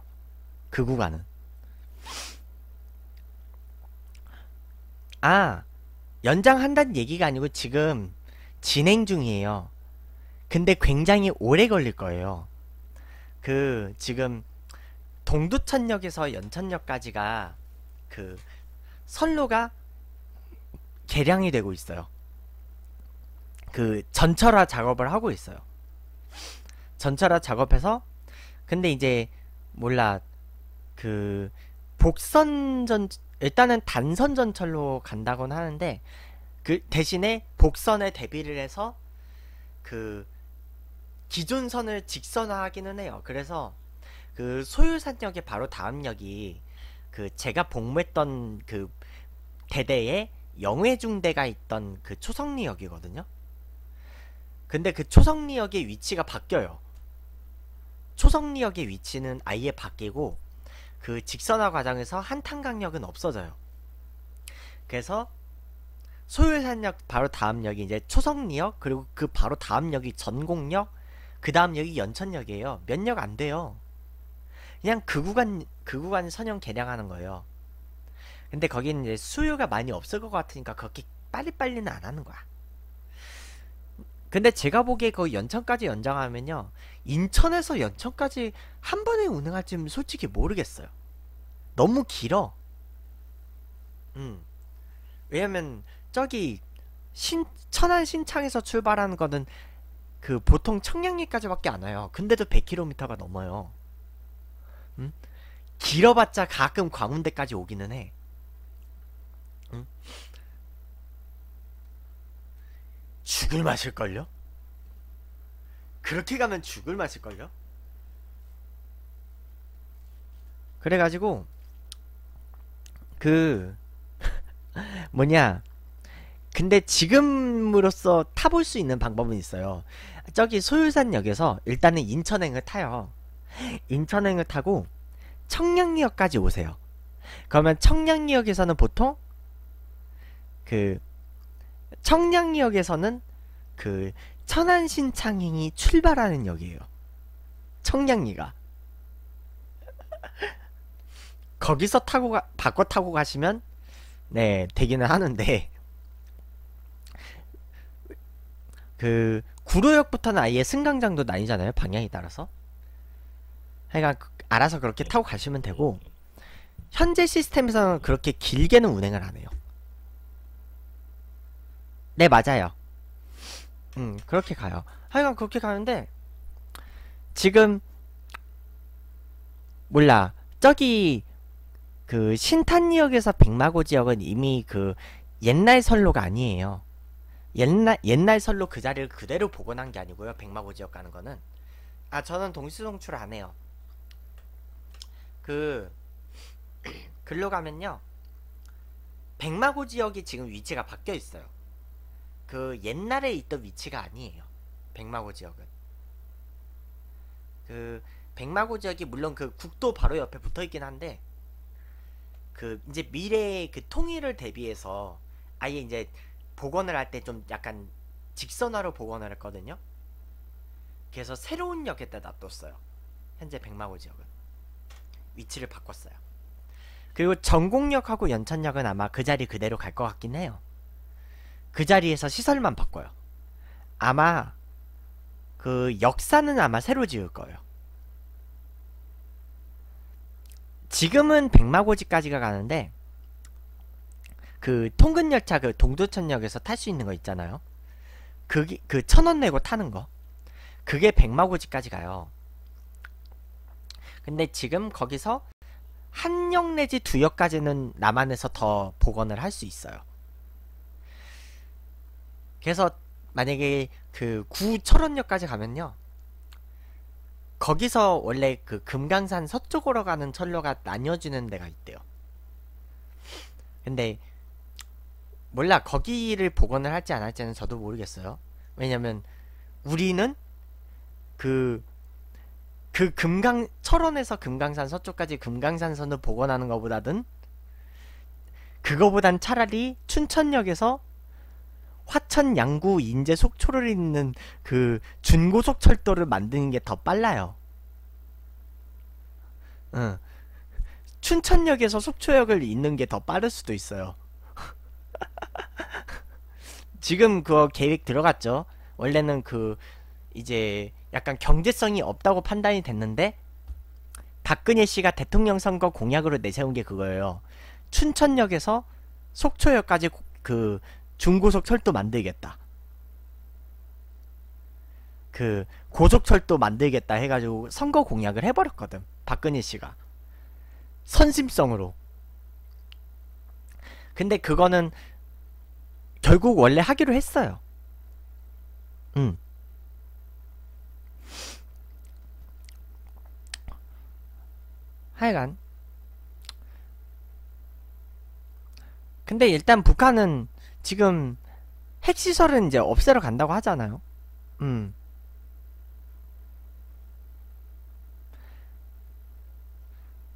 그 구간은 아 연장한다는 얘기가 아니고 지금 진행 중이에요 근데 굉장히 오래 걸릴 거예요 그 지금 동두천역에서 연천역까지가 그 선로가 개량이 되고 있어요 그 전철화 작업을 하고 있어요 전철화 작업해서 근데 이제 몰라 그 복선전 일단은 단선 전철로 간다곤 하는데 그 대신에 복선에 대비를 해서 그 기존 선을 직선화하기는 해요. 그래서 그 소유산역의 바로 다음 역이 그 제가 복무했던 그 대대에 영해중대가 있던 그 초성리역이거든요. 근데 그 초성리역의 위치가 바뀌어요. 초성리역의 위치는 아예 바뀌고 그 직선화 과정에서 한탄 강력은 없어져요. 그래서 소율산역 바로 다음 역이 이제 초성리역 그리고 그 바로 다음 역이 전곡역 그 다음 역이 연천역이에요. 몇 역 안 돼요. 그냥 그 구간 그 구간 선형 개량하는 거예요. 근데 거기는 이제 수요가 많이 없을 것 같으니까 그렇게 빨리빨리는 안 하는 거야. 근데 제가 보기에 그 연천까지 연장하면요. 인천에서 연천까지 한 번에 운행할지는 솔직히 모르겠어요. 너무 길어. 음. 왜냐면 저기 신 천안 신창에서 출발하는 거는 그 보통 청량리까지밖에 안 와요. 근데도 100km가 넘어요. 음? 길어봤자 가끔 광운대까지 오기는 해. 음? 죽을 마실걸요? 그렇게 가면 죽을 맛일걸요? 그래가지고 그 뭐냐 근데 지금으로서 타볼 수 있는 방법은 있어요 저기 소율산역에서 일단은 인천행을 타요 인천행을 타고 청량리역까지 오세요 그러면 청량리역에서는 보통 그 청량리역에서는 그 천안신창행이 출발하는 역이에요. 청량리가. 거기서 타고 가, 바꿔 타고 가시면 네 되기는 하는데 그 구로역부터는 아예 승강장도 나뉘잖아요 방향에 따라서 그러니까 그, 알아서 그렇게 타고 가시면 되고 현재 시스템에서는 그렇게 길게는 운행을 안 해요 네 맞아요 음, 그렇게 가요. 하여간 그렇게 가는데 지금 몰라. 저기 그 신탄역에서 백마고 지역은 이미 그 옛날 선로가 아니에요. 옛날 옛날 선로 그 자리를 그대로 복원한 게 아니고요. 백마고 지역 가는 거는 아 저는 동시송출 안 해요. 그 글로 가면요. 백마고 지역이 지금 위치가 바뀌어 있어요. 그 옛날에 있던 위치가 아니에요. 백마고 지역은. 그 백마고 지역이 물론 그 국도 바로 옆에 붙어 있긴 한데 그 이제 미래의 그 통일을 대비해서 아예 이제 복원을 할 때 좀 약간 직선화로 복원을 했거든요. 그래서 새로운 역에다 놔뒀어요. 현재 백마고 지역은 위치를 바꿨어요. 그리고 전곡역하고 연천역은 아마 그 자리 그대로 갈 것 같긴 해요. 그 자리에서 시설만 바꿔요. 아마 그 역사는 아마 새로 지을 거예요. 지금은 백마고지까지가 가는데 그 통근열차 그 동두천역에서 탈 수 있는 거 있잖아요. 그게 그천원 내고 타는 거. 그게 백마고지까지 가요. 근데 지금 거기서 한 역 내지 두 역까지는 남한에서 더 복원을 할 수 있어요. 그래서 만약에 그 구철원역까지 가면요. 거기서 원래 그 금강산 서쪽으로 가는 철로가 나뉘어지는 데가 있대요. 근데 몰라 거기를 복원을 할지 안 할지는 저도 모르겠어요. 왜냐면 우리는 그그 그 금강 철원에서 금강산 서쪽까지 금강산선을 복원하는 것보다는 그거보단 차라리 춘천역에서 화천, 양구, 인제, 속초를 잇는 그 준고속 철도를 만드는 게 더 빨라요. 응. 춘천역에서 속초역을 잇는 게 더 빠를 수도 있어요. 지금 그 계획 들어갔죠? 원래는 그 이제 약간 경제성이 없다고 판단이 됐는데 박근혜 씨가 대통령 선거 공약으로 내세운 게 그거예요. 춘천역에서 속초역까지 그 중고속 철도 만들겠다. 그 고속철도 만들겠다 해가지고 선거 공약을 해버렸거든. 박근혜 씨가. 선심성으로. 근데 그거는 결국 원래 하기로 했어요. 음. 하여간 근데 일단 북한은 지금 핵시설은 이제 없애러 간다고 하잖아요. 음.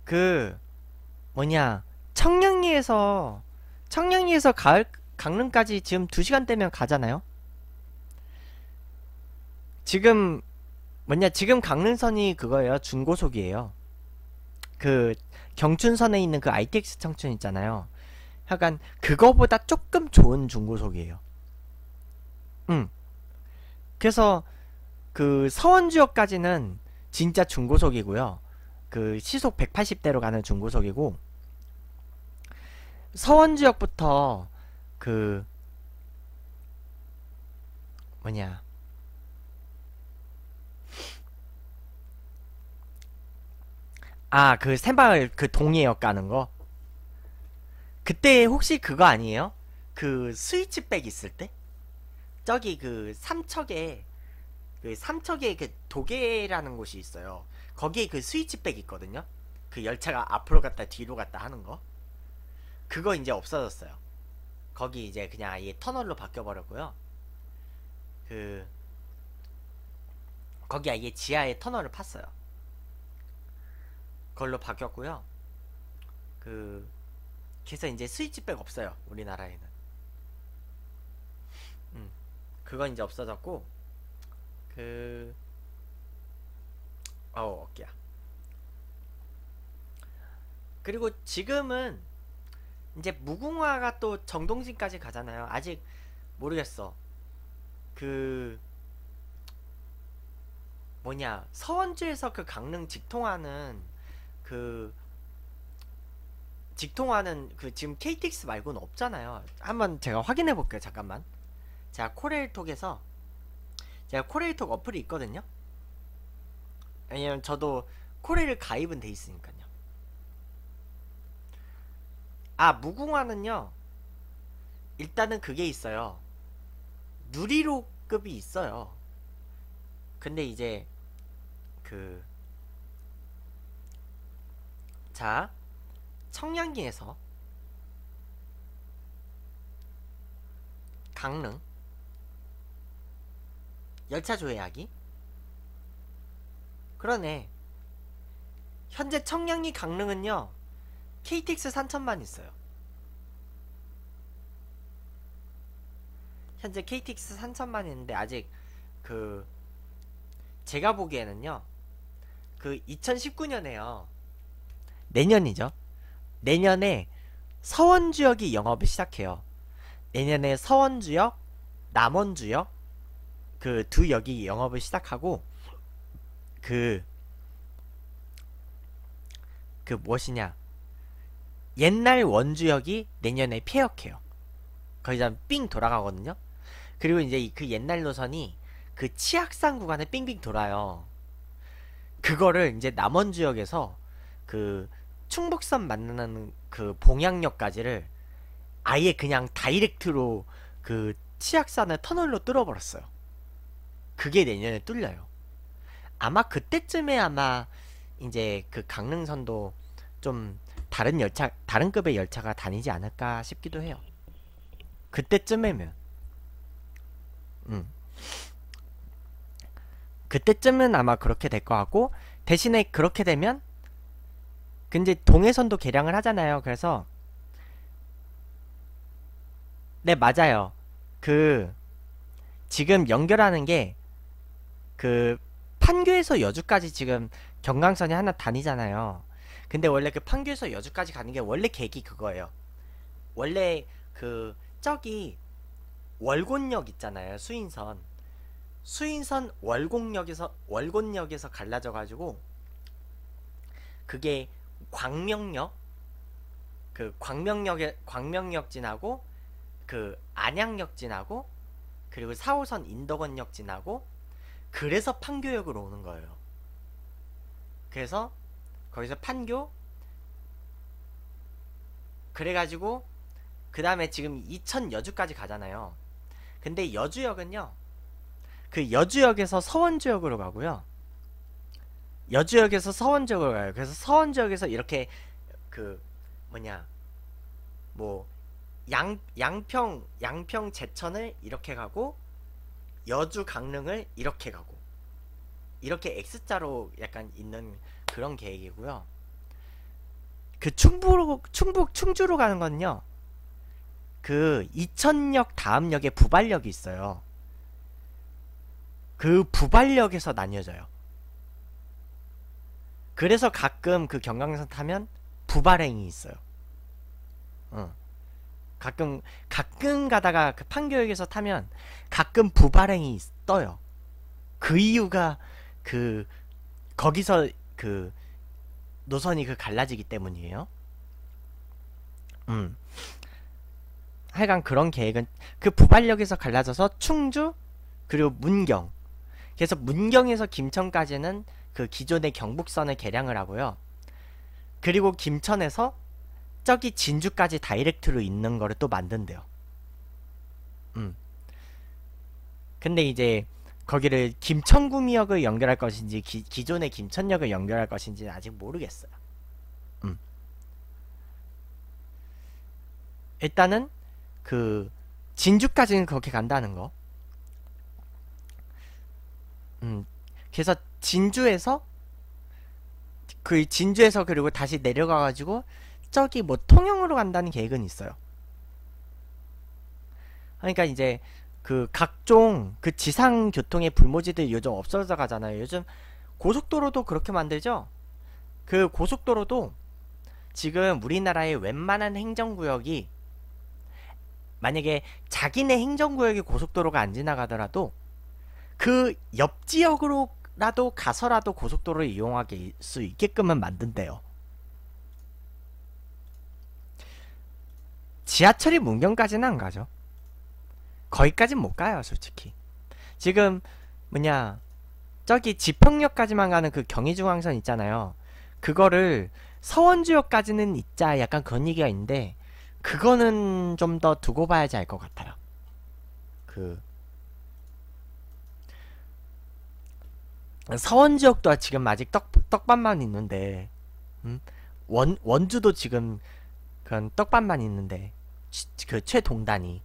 그 뭐냐 청량리에서 청량리에서 가을 강릉까지 지금 2시간 되면 가잖아요. 지금 뭐냐 지금 강릉선이 그거예요. 중고속이에요. 그 경춘선에 있는 그 ITX 청춘 있잖아요. 약간 그거보다 조금 좋은 중고속이에요. 음. 그래서 그 서원 지역까지는 진짜 중고속이고요. 그 시속 180대로 가는 중고속이고 서원 지역부터 그 뭐냐 아 그 샘바을 그 동해역 가는 거 그때 혹시 그거 아니에요? 그 스위치백 있을 때? 저기 그 삼척에 그 삼척에 그 도계라는 곳이 있어요. 거기에 그 스위치백 있거든요. 그 열차가 앞으로 갔다 뒤로 갔다 하는 거. 그거 이제 없어졌어요. 거기 이제 그냥 아예 터널로 바뀌어 버렸고요. 그 거기 아예 지하에 터널을 팠어요. 걸로 바뀌었고요. 그 그래서 이제 스위치백 없어요 우리나라에는 음 그건 이제 없어졌고 그 어우 어깨야 그리고 지금은 이제 무궁화가 또 정동진까지 가잖아요 아직 모르겠어 그 뭐냐 서원주에서 그 강릉 직통하는 그 직통하는 그 지금 KTX 말고는 없잖아요. 한번 제가 확인해 볼게요. 잠깐만. 제가 코레일톡에서 제가 코레일톡 어플이 있거든요. 왜냐면 저도 코레일 가입은 돼 있으니까요. 아, 무궁화는요. 일단은 그게 있어요. 누리로급이 있어요. 근데 이제 그 자, 청량기에서 강릉 열차 조회하기 그러네 현재 청량리 강릉은요 KTX 산천만 있어요 현재 KTX 산천만 있는데 아직 그 제가 보기에는요 그 2019년에요 내년이죠 내년에 서원 주역이 영업을 시작해요. 내년에 서원 지역, 남원 지역 그 두 역이 영업을 시작하고 그그 그 무엇이냐 옛날 원주역이 내년에 폐역해요. 거기다 삥 돌아가거든요. 그리고 이제 그 옛날 노선이 그 치악산 구간에 빙빙 돌아요. 그거를 이제 남원 지역에서 그 충북선 만나는 그 봉양역까지를 아예 그냥 다이렉트로 그 치악산을 터널로 뚫어버렸어요. 그게 내년에 뚫려요. 아마 그때쯤에 아마 이제 그 강릉선도 좀 다른 열차, 다른 급의 열차가 다니지 않을까 싶기도 해요. 그때쯤에면. 음. 그때쯤은 아마 그렇게 될거 같고, 대신에 그렇게 되면 근데 동해선도 개량을 하잖아요. 그래서 네, 맞아요. 그 지금 연결하는 게 그 판교에서 여주까지 지금 경강선이 하나 다니잖아요. 근데 원래 그 판교에서 여주까지 가는 게 원래 계기 그거예요. 원래 그 저기 월곤역 있잖아요. 수인선. 수인선 월곡역에서 월곤역에서 갈라져 가지고 그게 광명역 그 광명역에 광명역 진하고 그 안양역 지나고 그리고 4호선 인덕원역 지나고 그래서 판교역으로 오는 거예요. 그래서 거기서 판교 그래가지고 그 다음에 지금 이천 여주까지 가잖아요. 근데 여주역은요. 그 여주역에서 서원주역으로 가고요. 여주역에서 서원 지역으로 가요. 그래서 서원 지역에서 이렇게 그 뭐냐 뭐 양, 양평 양평 제천을 이렇게 가고 여주 강릉을 이렇게 가고 이렇게 X자로 약간 있는 그런 계획이고요. 그 충북 충북 충주로 가는 건요. 그 이천역 다음역에 부발역이 있어요. 그 부발역에서 나뉘어져요. 그래서 가끔 그 경강선 타면 부발행이 있어요. 어. 가끔 가끔 가다가 그 판교역에서 타면 가끔 부발행이 떠요. 그 이유가 그 거기서 그 노선이 그 갈라지기 때문이에요. 음. 하여간 그런 계획은 그 부발역에서 갈라져서 충주 그리고 문경. 그래서 문경에서 김천까지는 그 기존의 경북선을 개량을 하고요. 그리고 김천에서 저기 진주까지 다이렉트로 있는 거를 또 만든대요. 음. 근데 이제 거기를 김천구미역을 연결할 것인지 기, 존의 김천역을 연결할 것인지 는 아직 모르겠어요. 음. 일단은 그 진주까지는 그렇게 간다는 거. 음. 그래서 진주에서 그 진주에서 그리고 다시 내려가 가지고 저기 뭐 통영으로 간다는 계획은 있어요. 그러니까 이제 그 각종 그 지상 교통의 불모지들 요즘 없어져 가잖아요. 요즘 고속도로도 그렇게 만들죠. 그 고속도로도 지금 우리나라의 웬만한 행정구역이 만약에 자기네 행정구역의 고속도로가 안 지나가더라도 그 옆 지역으로 라도 가서라도 고속도로를 이용할 수 있게끔은 만든대요. 지하철이 문경까지는 안 가죠. 거기까진 못 가요, 솔직히. 지금 뭐냐 저기 지평역까지만 가는 그 경의중앙선 있잖아요. 그거를 서원주역까지는 있자 약간 그런 얘기가 있는데 그거는 좀 더 두고 봐야지 알 것 같아요. 그 서원 지역도 지금 아직 떡 떡밥만 있는데 음? 원 원주도 지금 그런 떡밥만 있는데 치, 그 최동단이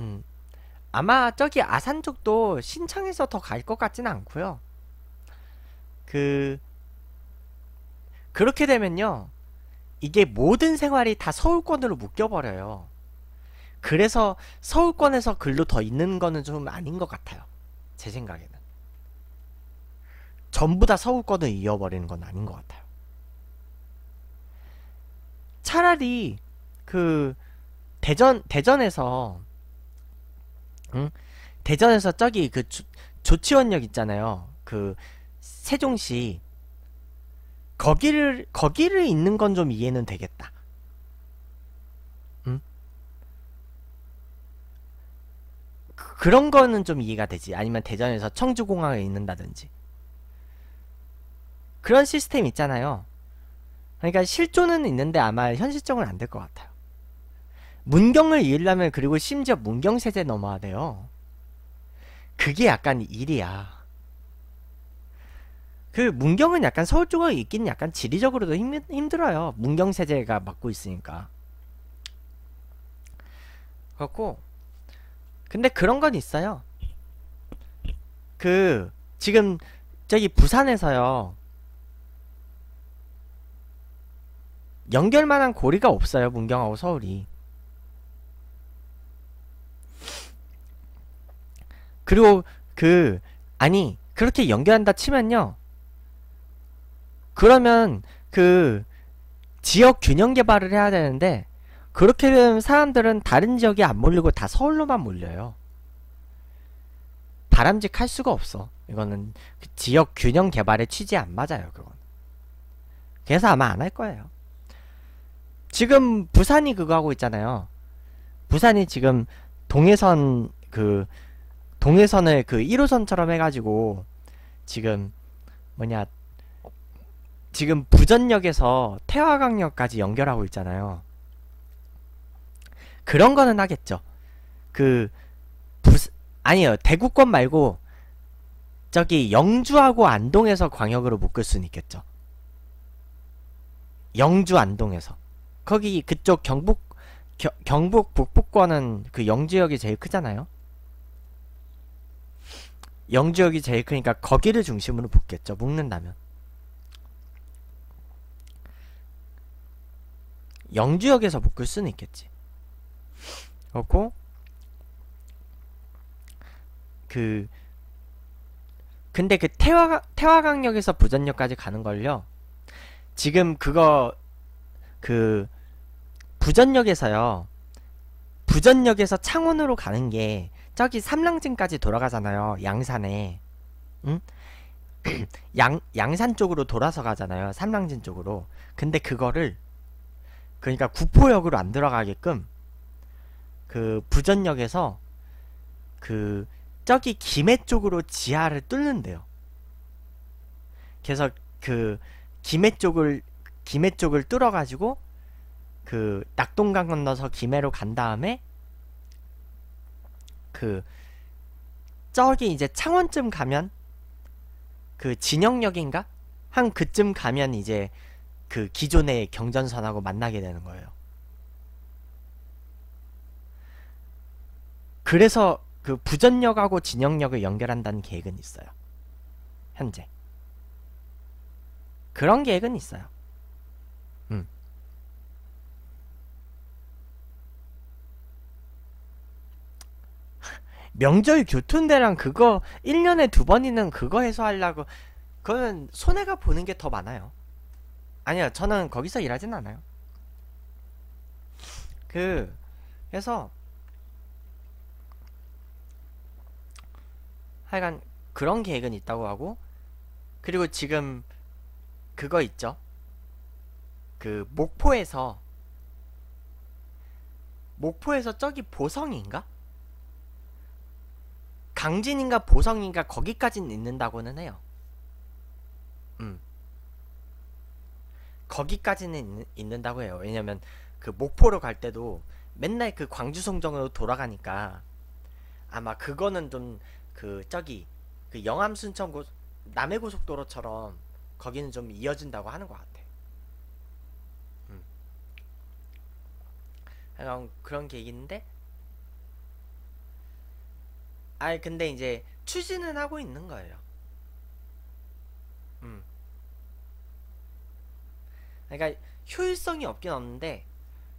음 아마 저기 아산 쪽도 신청해서 더 갈 것 같진 않고요. 그 그렇게 되면요. 이게 모든 생활이 다 서울권으로 묶여버려요. 그래서 서울권에서 글로 더 있는 거는 좀 아닌 것 같아요. 제 생각에는. 전부 다서울권을 이어버리는 건 아닌 것 같아요. 차라리 그 대전 대전에서 응? 대전에서 저기 그 조, 조치원역 있잖아요. 그 세종시 거기를 거기를 있는 건 좀 이해는 되겠다. 응? 그, 그런 거는 좀 이해가 되지. 아니면 대전에서 청주공항에 있는다든지. 그런 시스템 있잖아요. 그러니까 실존은 있는데 아마 현실적으로 안될 것 같아요. 문경을 이으려면 그리고 심지어 문경 세제 넘어야 돼요. 그게 약간 일이야. 그 문경은 약간 서울 쪽에 있긴 약간 지리적으로도 힘, 힘들어요. 문경 세제가 맡고 있으니까. 그렇고 근데 그런 건 있어요. 그 지금 저기 부산에서요. 연결만한 고리가 없어요 문경하고 서울이 그리고 그 아니 그렇게 연결한다 치면요 그러면 그 지역 균형 개발을 해야 되는데 그렇게 되면 사람들은 다른 지역에 안 몰리고 다 서울로만 몰려요 바람직할 수가 없어 이거는 그 지역 균형 개발에 취지에 안 맞아요 그건 그래서 아마 안 할 거예요 지금 부산이 그거 하고 있잖아요. 부산이 지금 동해선 그 동해선을 그 1호선처럼 해가지고 지금 뭐냐 지금 부전역에서 태화강역까지 연결하고 있잖아요. 그런 거는 하겠죠. 그 부스 아니요 대구권 말고 저기 영주하고 안동에서 광역으로 묶을 수는 있겠죠. 영주 안동에서 거기 그쪽 경북 겨, 경북 북부권은 그 영지역이 제일 크잖아요. 영지역이 제일 크니까 거기를 중심으로 붙겠죠. 묶는다면. 영지역에서 묶을 수는 있겠지. 그렇고 그 근데 그 태화 태화강역에서 부전역까지 가는 걸요. 지금 그거 그 부전역에서요. 부전역에서 창원으로 가는 게 저기 삼랑진까지 돌아가잖아요. 양산에. 응? 양, 양산 쪽으로 돌아서 가잖아요. 삼랑진 쪽으로. 근데 그거를 그러니까 구포역으로 안 들어가게끔 그 부전역에서 그 저기 김해 쪽으로 지하를 뚫는데요. 그래서 그 김해 쪽을 김해 쪽을 뚫어가지고 그 낙동강 건너서 김해로 간 다음에 그 저기 이제 창원쯤 가면 그 진영역인가 한 그쯤 가면 이제 그 기존의 경전선하고 만나게 되는 거예요. 그래서 그 부전역하고 진영역을 연결한다는 계획은 있어요. 현재. 그런 계획은 있어요. 명절 교통대랑 그거 1년에 두 번이는 그거 해서 하려고 그건 손해가 보는 게 더 많아요. 아니요, 저는 거기서 일하진 않아요. 그, 그래서, 하여간, 그런 계획은 있다고 하고, 그리고 지금, 그거 있죠? 그, 목포에서, 목포에서 저기 보성인가? 강진인가 보성인가 거기까지는 있는다고는 해요. 음. 거기까지는 있, 는다고 해요. 왜냐면 그 목포로 갈 때도 맨날 그 광주 송정으로 돌아가니까 아마 그거는 좀 그 저기 그 영암 순천 고 남해 고속도로처럼 거기는 좀 이어진다고 하는 것 같아. 음. 그런 게 있는데 아니 근데 이제 추진은 하고 있는 거예요. 음. 그러니까 효율성이 없긴 없는데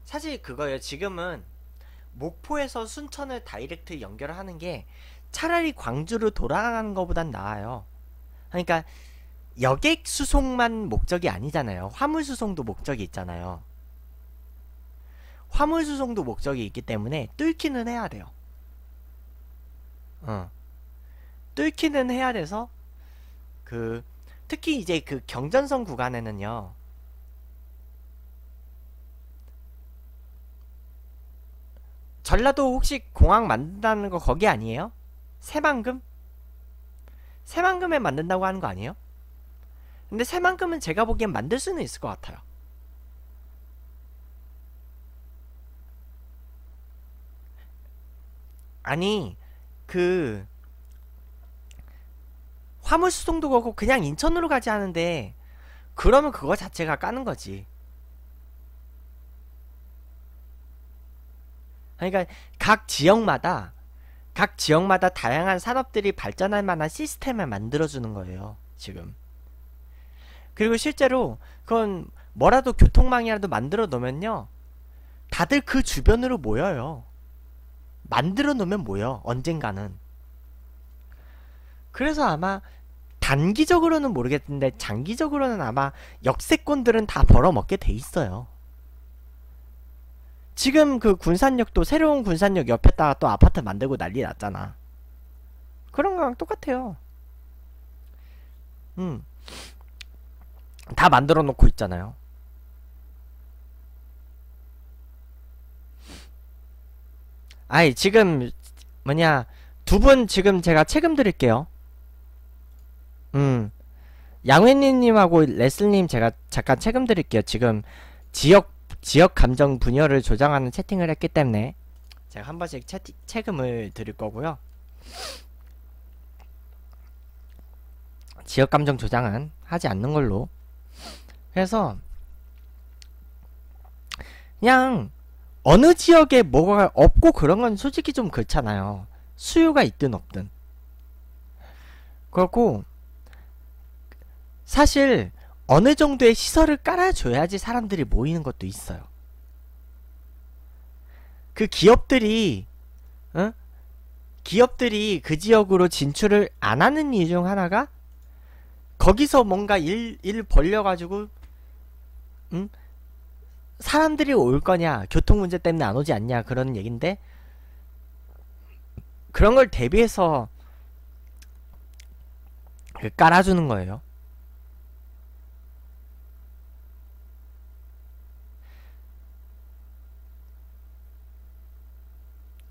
사실 그거예요. 지금은 목포에서 순천을 다이렉트 연결하는 게 차라리 광주로 돌아가는 것보단 나아요. 그러니까 여객 수송만 목적이 아니잖아요. 화물 수송도 목적이 있잖아요. 화물 수송도 목적이 있기 때문에 뚫기는 해야 돼요. 어. 뚫기는 해야 돼서 그 특히 이제 그 경전선 구간에는요. 전라도 혹시 공항 만든다는 거 거기 아니에요? 새만금? 새만금에 만든다고 하는 거 아니에요? 근데 새만금은 제가 보기엔 만들 수는 있을 것 같아요. 아니, 그 화물수송도 거고 그냥 인천으로 가지 하는데 그러면 그거 자체가 까는 거지 그러니까 각 지역마다 각 지역마다 다양한 산업들이 발전할 만한 시스템을 만들어주는 거예요 지금 그리고 실제로 그건 뭐라도 교통망이라도 만들어 놓으면요 다들 그 주변으로 모여요 만들어 놓으면 뭐요 언젠가는. 그래서 아마 단기적으로는 모르겠는데 장기적으로는 아마 역세권들은 다 벌어먹게 돼 있어요. 지금 그 군산역도 새로운 군산역 옆에다가 또 아파트 만들고 난리 났잖아. 그런 거랑 똑같아요. 음. 다 만들어 놓고 있잖아요. 아이 지금 뭐냐 두 분 지금 제가 책임 드릴게요 음 양회님님하고 레슬님 제가 잠깐 책임 드릴게요 지금 지역 지역 감정 분열을 조장하는 채팅을 했기 때문에 제가 한 번씩 채팅, 책임을 드릴 거고요 지역 감정 조장은 하지 않는 걸로 그래서 그냥 어느 지역에 뭐가 없고 그런 건 솔직히 좀 그렇잖아요. 수요가 있든 없든. 그렇고 사실 어느 정도의 시설을 깔아줘야지 사람들이 모이는 것도 있어요. 그 기업들이 어? 기업들이 그 지역으로 진출을 안 하는 이유 중 하나가 거기서 뭔가 일, 일 벌려가지고 음? 사람들이 올 거냐 교통 문제 때문에 안 오지 않냐 그런 얘긴데 그런 걸 대비해서 그 깔아주는 거예요.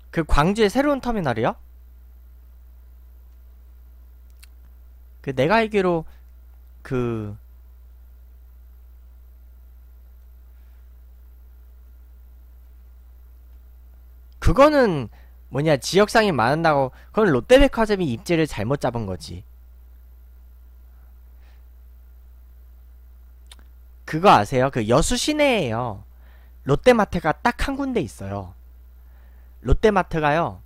그 광주의 새로운 터미널이요? 그 내가 알기로 그 그거는 뭐냐 지역상이 많은다고 그건 롯데백화점이 입지를 잘못 잡은 거지 그거 아세요? 그 여수 시내에요 롯데마트가 딱 한 군데 있어요 롯데마트가요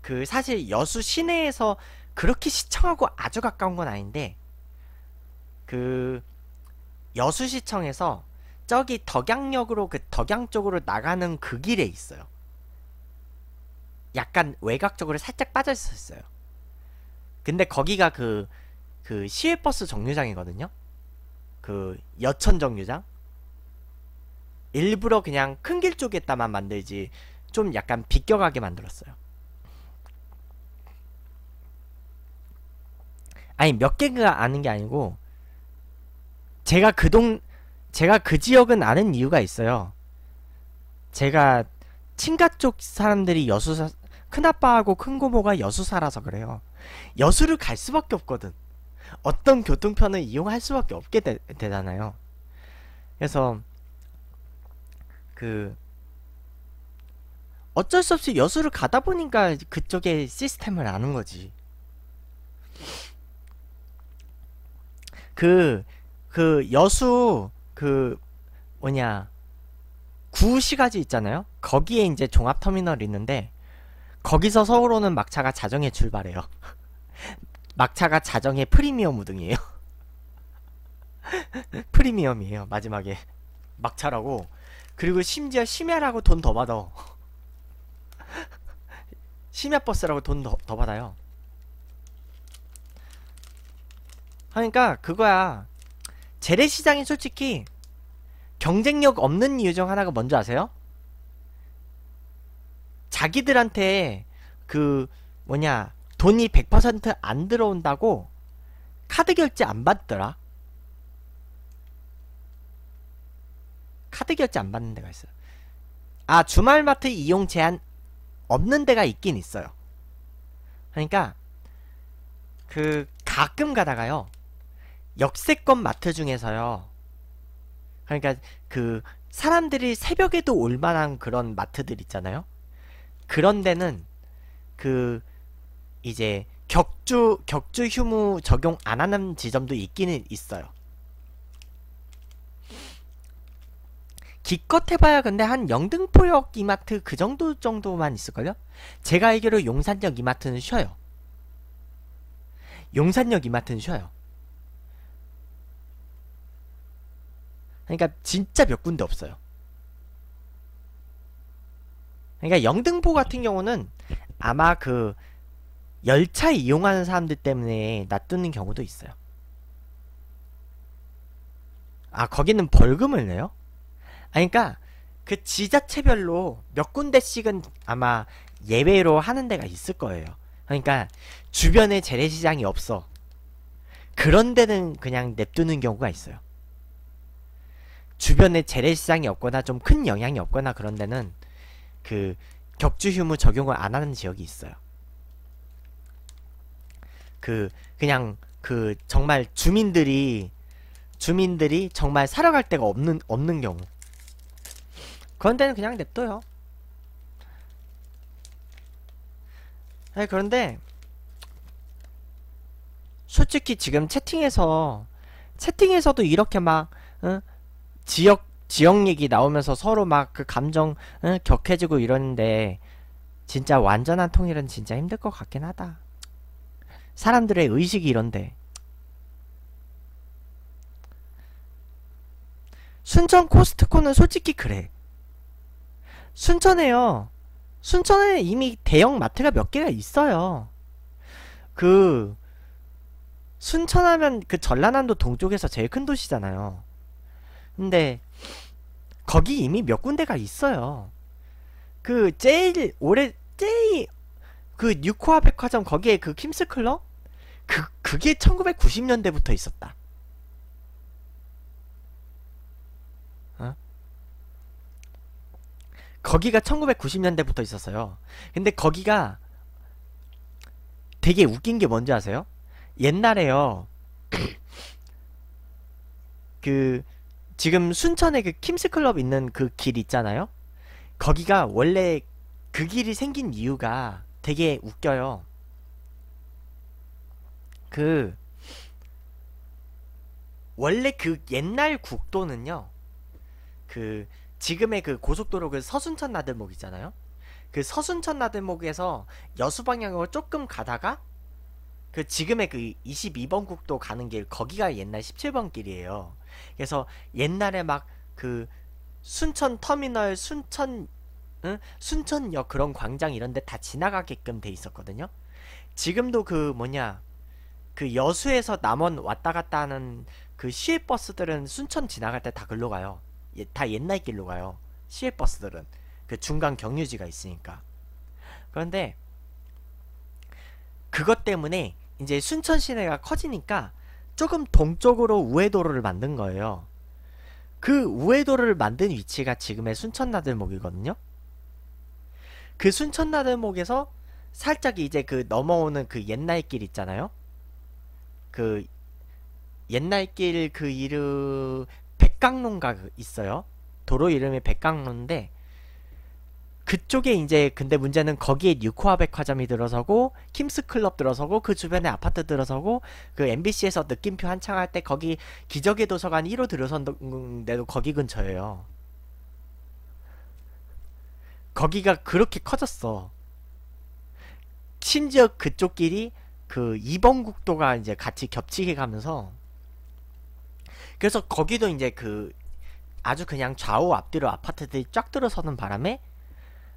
그 사실 여수 시내에서 그렇게 시청하고 아주 가까운 건 아닌데 그 여수시청에서 저기 덕양역으로 그 덕양 쪽으로 나가는 그 길에 있어요 약간 외곽적으로 살짝 빠져 있었어요. 근데 거기가 그, 그 시외버스 정류장이거든요? 그 여천 정류장? 일부러 그냥 큰 길 쪽에다만 만들지 좀 약간 비껴가게 만들었어요. 아니 몇 개가 아는 게 아니고 제가 그 동 제가 그 지역은 아는 이유가 있어요. 제가 친가 쪽 사람들이 여수 사 큰아빠하고 큰고모가 여수 살아서 그래요. 여수를 갈 수밖에 없거든. 어떤 교통편을 이용할 수밖에 없게 되, 잖아요 그래서 그 어쩔 수 없이 여수를 가다 보니까 그쪽에 시스템을 아는 거지. 그, 그 여수, 그, 뭐냐, 구시가지 있잖아요? 거기에 이제 종합터미널이 있는데, 거기서 서울오는 막차가 자정에 출발해요. 막차가 자정에 프리미엄 우등이에요. 프리미엄이에요. 마지막에 막차라고 그리고 심지어 심야라고 돈 더 받아. 심야 버스라고 돈더더 받아요. 그러니까 그거야. 재래시장이 솔직히 경쟁력 없는 이유 중 하나가 뭔지 아세요? 자기들한테 그 뭐냐 돈이 100%안 들어온다고 카드 결제 안 받더라 카드 결제 안 받는 데가 있어요 아 주말마트 이용 제한 없는 데가 있긴 있어요 그러니까 그 가끔 가다가요 역세권 마트 중에서요 그러니까 그 사람들이 새벽에도 올 만한 그런 마트들 있잖아요 그런 데는 그 이제 격주 격주 휴무 적용 안 하는 지점도 있기는 있어요. 기껏 해봐야 근데 한 영등포역 이마트 그 정도 정도만 있을걸요? 제가 알기로 용산역 이마트는 쉬어요. 용산역 이마트는 쉬어요. 그러니까 진짜 몇 군데 없어요. 그러니까 영등포 같은 경우는 아마 그 열차 이용하는 사람들 때문에 놔두는 경우도 있어요. 아, 거기는 벌금을 내요? 아, 그니까, 그 지자체별로 몇 군데씩은 아마 예외로 하는 데가 있을 거예요. 그러니까, 주변에 재래시장이 없어. 그런 데는 그냥 냅두는 경우가 있어요. 주변에 재래시장이 없거나 좀 큰 영향이 없거나 그런 데는 그 격주 휴무 적용을 안 하는 지역이 있어요. 그 그냥 그 정말 주민들이 주민들이 정말 살아갈 데가 없는 없는 경우. 그런 데는 그냥 냅둬요. 아니, 네, 그런데 솔직히 지금 채팅에서 채팅에서도 이렇게 막 응? 지역 지역 얘기 나오면서 서로 막 그 감정 응? 격해지고 이러는데 진짜 완전한 통일은 진짜 힘들 것 같긴 하다. 사람들의 의식이 이런데. 순천 코스트코는 솔직히 그래. 순천에요. 순천에 이미 대형 마트가 몇 개가 있어요. 그 순천하면 그 전라남도 동쪽에서 제일 큰 도시잖아요. 근데 거기 이미 몇 군데가 있어요. 그 제일 오래 제일 그 뉴코아 백화점 거기에 그 킴스 클럽 그 그게 1990년대부터 있었다. 어? 거기가 1990년대부터 있었어요. 근데 거기가 되게 웃긴 게 뭔지 아세요? 옛날에요. 그 지금 순천에 그 킴스 클럽 있는 그 길 있잖아요. 거기가 원래 그 길이 생긴 이유가 되게 웃겨요. 그 원래 그 옛날 국도는요. 그 지금의 그 고속도로 그 서순천 나들목 있잖아요. 그 서순천 나들목에서 여수 방향으로 조금 가다가 그 지금의 그 22번 국도 가는 길 거기가 옛날 17번 길이에요. 그래서 옛날에 막 그 순천 터미널 순천 응? 순천역 그런 광장 이런데 다 지나가게끔 돼 있었거든요. 지금도 그 뭐냐 그 여수에서 남원 왔다 갔다 하는 그 시외버스들은 순천 지나갈 때다 글로 가요. 예, 다 옛날 길로 가요. 시외버스들은 그 중간 경유지가 있으니까. 그런데 그것 때문에 이제 순천 시내가 커지니까 조금 동쪽으로 우회도로를 만든 거예요. 그 우회도를 만든 위치가 지금의 순천나들목이거든요. 그 순천나들목에서 살짝 이제 그 넘어오는 그 옛날 길 있잖아요. 그 옛날 길 그 이름 백강로가 있어요. 도로 이름이 백강로인데 그쪽에 이제 근데 문제는 거기에 뉴코아 백화점이 들어서고 킴스 클럽 들어서고 그 주변에 아파트 들어서고 그 MBC에서 느낌표 한창 할 때 거기 기적의 도서관 1호 들어선데도 거기 근처예요. 거기가 그렇게 커졌어. 심지어 그쪽 길이 그 2번 국도가 이제 같이 겹치게 가면서 그래서 거기도 이제 그 아주 그냥 좌우 앞뒤로 아파트들이 쫙 들어서는 바람에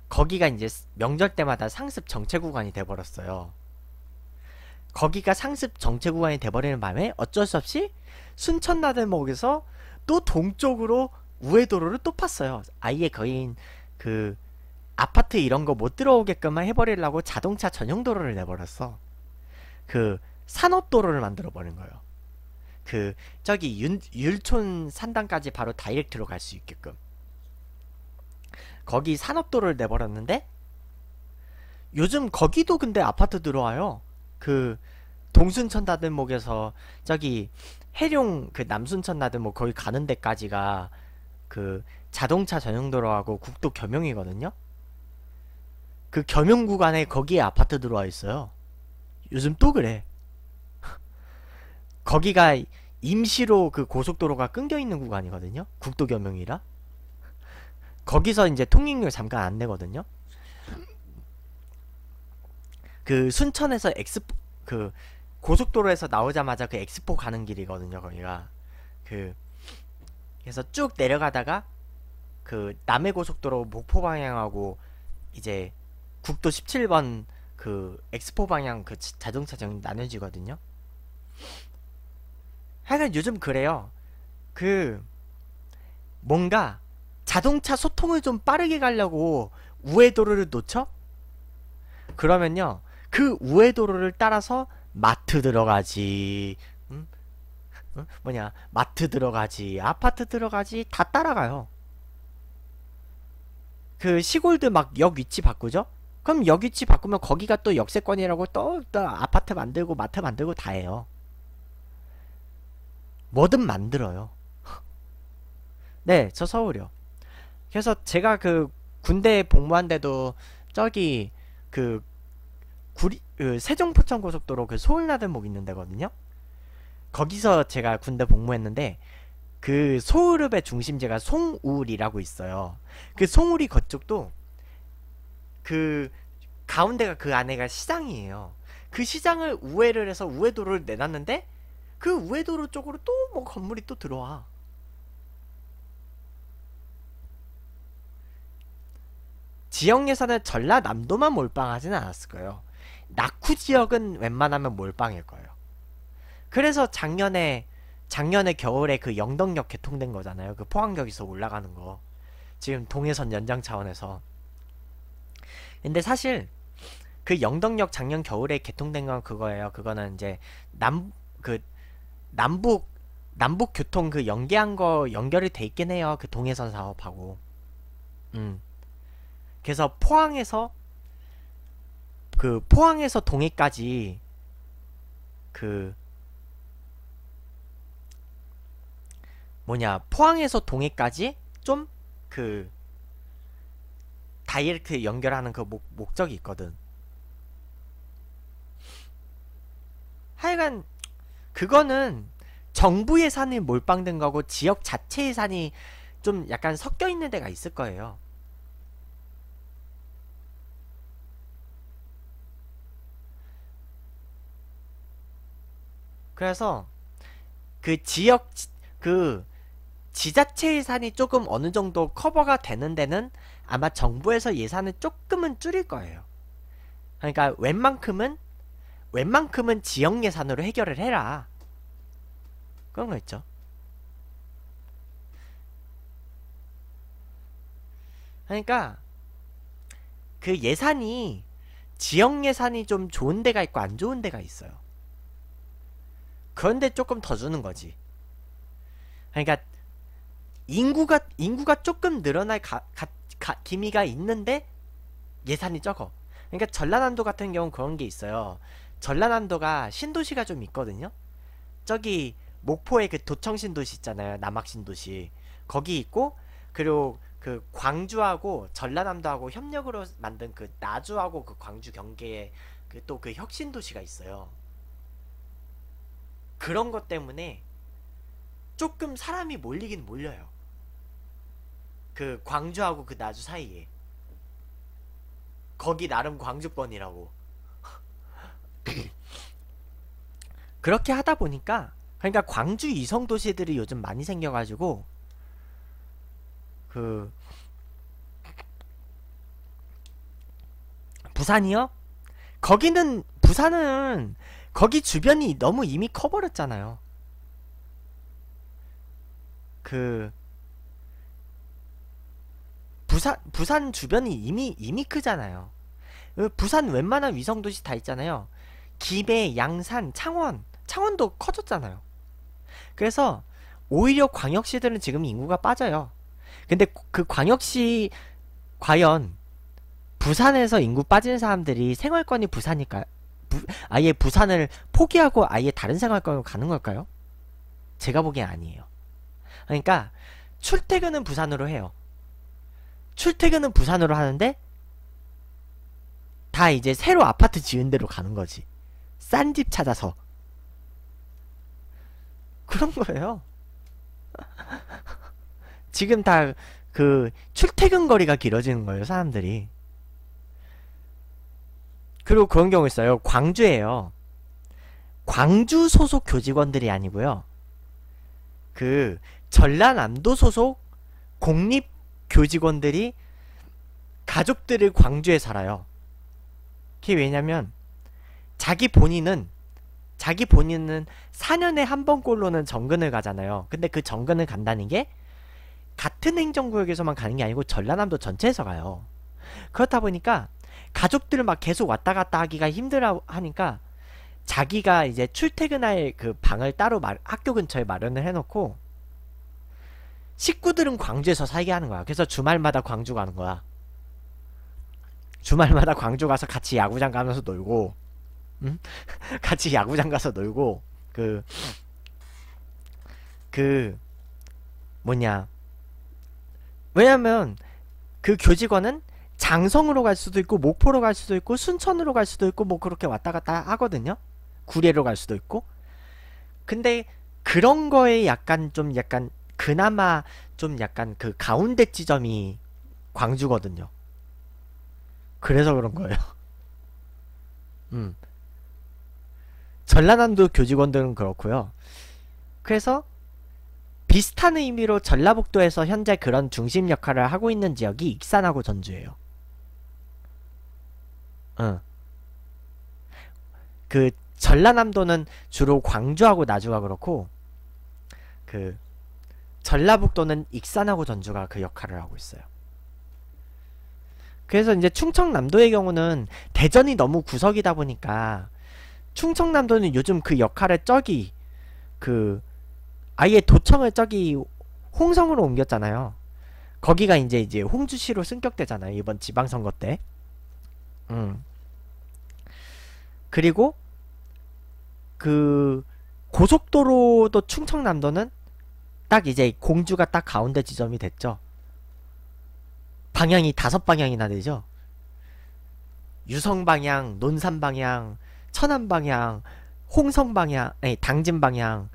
거기가 이제 명절 때마다 상습 정체 구간이 돼버렸어요. 거기가 상습 정체 구간이 돼버리는 밤에 어쩔 수 없이 순천 나들목에서 또 동쪽으로 우회도로를 또 팠어요. 아예 거인 그 아파트 이런 거 못 들어오게끔만 해버리려고 자동차 전용 도로를 내버렸어. 그 산업 도로를 만들어 버린 거예요. 그 저기 윤, 율촌 산단까지 바로 다이렉트로 갈 수 있게끔. 거기 산업도를 내버렸는데 요즘 거기도 근데 아파트 들어와요. 그 동순천 나들목에서 저기 해룡 그 남순천 나들목 거기 가는 데까지가 그 자동차 전용 도로하고 국도 겸용이거든요. 그 겸용 구간에 거기에 아파트 들어와 있어요. 요즘 또 그래. 거기가 임시로 그 고속도로가 끊겨 있는 구간이거든요. 국도 겸용이라. 거기서 이제 통행료 잠깐 안 내거든요. 그 순천에서 엑스포 그 고속도로에서 나오자마자 그 엑스포 가는 길이거든요. 거기가 그 그래서 쭉 내려가다가 그 남해 고속도로 목포 방향하고 이제 국도 17번 그 엑스포 방향 그 자동차정 나눠지거든요. 하여간 요즘 그래요. 그 뭔가 자동차 소통을 좀 빠르게 가려고 우회도로를 놓쳐? 그러면요 그 우회도로를 따라서 마트 들어가지 음? 음? 뭐냐 마트 들어가지 아파트 들어가지 다 따라가요 그 시골들 막역 위치 바꾸죠? 그럼 역 위치 바꾸면 거기가 또 역세권이라고 또, 또 아파트 만들고 마트 만들고 다 해요 뭐든 만들어요 네저 서울이요 그래서 제가 그 군대 복무한 데도 저기 그 구리 그 세종포천 고속도로 그 소울나들목 있는 데거든요. 거기서 제가 군대 복무했는데 그 소울읍의 중심지가 송울이라고 있어요. 그 송울이 거쪽도 그 가운데가 그 안에가 시장이에요. 그 시장을 우회를 해서 우회도로를 내놨는데 그 우회도로 쪽으로 또 뭐 건물이 또 들어와. 지역 예산을 전라남도만 몰빵하지는 않았을 거예요. 낙후 지역은 웬만하면 몰빵일 거예요. 그래서 작년에 작년에 겨울에 그 영덕역 개통된 거잖아요. 그 포항역에서 올라가는 거. 지금 동해선 연장 차원에서. 근데 사실 그 영덕역 작년 겨울에 개통된 건 그거예요. 그거는 이제 남 그 남북 남북 교통 그 연계한 거 연결이 돼 있긴 해요. 그 동해선 사업하고. 음. 그래서 포항에서 그 포항에서 동해까지 그 뭐냐 포항에서 동해까지 좀 그 다이렉트 연결하는 그 목, 목적이 있거든 하여간 그거는 정부 예산이 몰빵된 거고 지역 자체 예산이 좀 약간 섞여 있는 데가 있을 거예요 그래서 그 지역 그지자체예 산이 조금 어느 정도 커버가 되는 데는 아마 정부에서 예산을 조금은 줄일 거예요. 그러니까 웬만큼은 웬만큼은 지역 예산으로 해결을 해라. 그런 거 있죠. 그러니까 그 예산이 지역 예산이 좀 좋은 데가 있고 안 좋은 데가 있어요. 그런데 조금 더 주는 거지. 그러니까 인구가 인구가 조금 늘어날 가, 가, 가, 기미가 있는데 예산이 적어. 그러니까 전라남도 같은 경우는 그런 게 있어요. 전라남도가 신도시가 좀 있거든요. 저기 목포에그 도청 신도시 있잖아요. 남학 신도시. 거기 있고 그리고 그 광주하고 전라남도하고 협력으로 만든 그 나주하고 그 광주 경계에 그또그 그 혁신도시가 있어요. 그런 것 때문에 조금 사람이 몰리긴 몰려요. 그 광주하고 그 나주 사이에. 거기 나름 광주권이라고. 그렇게 하다 보니까 그러니까 광주 이성 도시들이 요즘 많이 생겨가지고 그 부산이요? 거기는 부산은 거기 주변이 너무 이미 커버렸잖아요. 그 부산 부산 주변이 이미 이미 크잖아요. 그 부산 웬만한 위성 도시 다 있잖아요. 김해, 양산, 창원, 창원도 커졌잖아요. 그래서 오히려 광역시들은 지금 인구가 빠져요. 근데 그 광역시 과연 부산에서 인구 빠진 사람들이 생활권이 부산일까요? 부, 아예 부산을 포기하고 아예 다른 생활권으로 가는 걸까요? 제가 보기엔 아니에요. 그러니까 출퇴근은 부산으로 해요. 출퇴근은 부산으로 하는데 다 이제 새로 아파트 지은 데로 가는 거지. 싼 집 찾아서. 그런 거예요. 지금 다 그 출퇴근 거리가 길어지는 거예요, 사람들이. 그리고 그런 경우 있어요. 광주에요 광주 소속 교직원들이 아니고요. 그 전라남도 소속 공립 교직원들이 가족들을 광주에 살아요. 그게 왜냐면 자기 본인은 자기 본인은 4년에 한 번꼴로는 정근을 가잖아요. 근데 그 정근을 간다는 게 같은 행정구역에서만 가는 게 아니고 전라남도 전체에서 가요. 그렇다 보니까 가족들 막 계속 왔다 갔다 하기가 힘들어 하니까 자기가 이제 출퇴근할 그 방을 따로 마, 학교 근처에 마련을 해놓고 식구들은 광주에서 살게 하는 거야. 그래서 주말마다 광주 가는 거야. 주말마다 광주 가서 같이 야구장 가면서 놀고, 응? 같이 야구장 가서 놀고, 그, 그, 뭐냐. 왜냐면, 그 교직원은 장성으로 갈 수도 있고 목포로 갈 수도 있고 순천으로 갈 수도 있고 뭐 그렇게 왔다 갔다 하거든요. 구례로 갈 수도 있고. 근데 그런 거에 약간 좀 약간 그나마 좀 약간 그 가운데 지점이 광주거든요. 그래서 그런 거예요. 음. 전라남도 교직원들은 그렇고요. 그래서 비슷한 의미로 전라북도에서 현재 그런 중심 역할을 하고 있는 지역이 익산하고 전주예요. 어. 그 전라남도는 주로 광주하고 나주가 그렇고 그 전라북도는 익산하고 전주가 그 역할을 하고 있어요. 그래서 이제 충청남도의 경우는 대전이 너무 구석이다 보니까 충청남도는 요즘 그 역할에 저기 그 아예 도청을 저기 홍성으로 옮겼잖아요. 거기가 이제 이제 홍주시로 승격되잖아요. 이번 지방선거 때. 그리고 그 고속도로도 충청남도는 딱 이제 공주가 딱 가운데 지점이 됐죠. 방향이 다섯 방향이나 되죠. 유성 방향, 논산 방향, 천안 방향, 홍성 방향, 아니 당진 방향,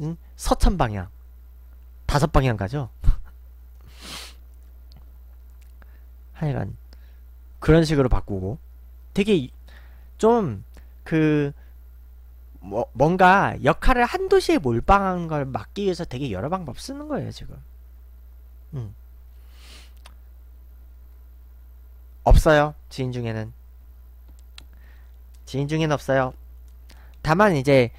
응? 서천 방향 다섯 방향 가죠. 하여간 그런 식으로 바꾸고 되게 좀그 뭐, 뭔가 역할을 한두 시에 몰빵한 걸 막기 위해서 되게 여러 방법 쓰는 거예요 지금 음. 없어요 지인 중에는 지인 중에는 없어요 다만 이제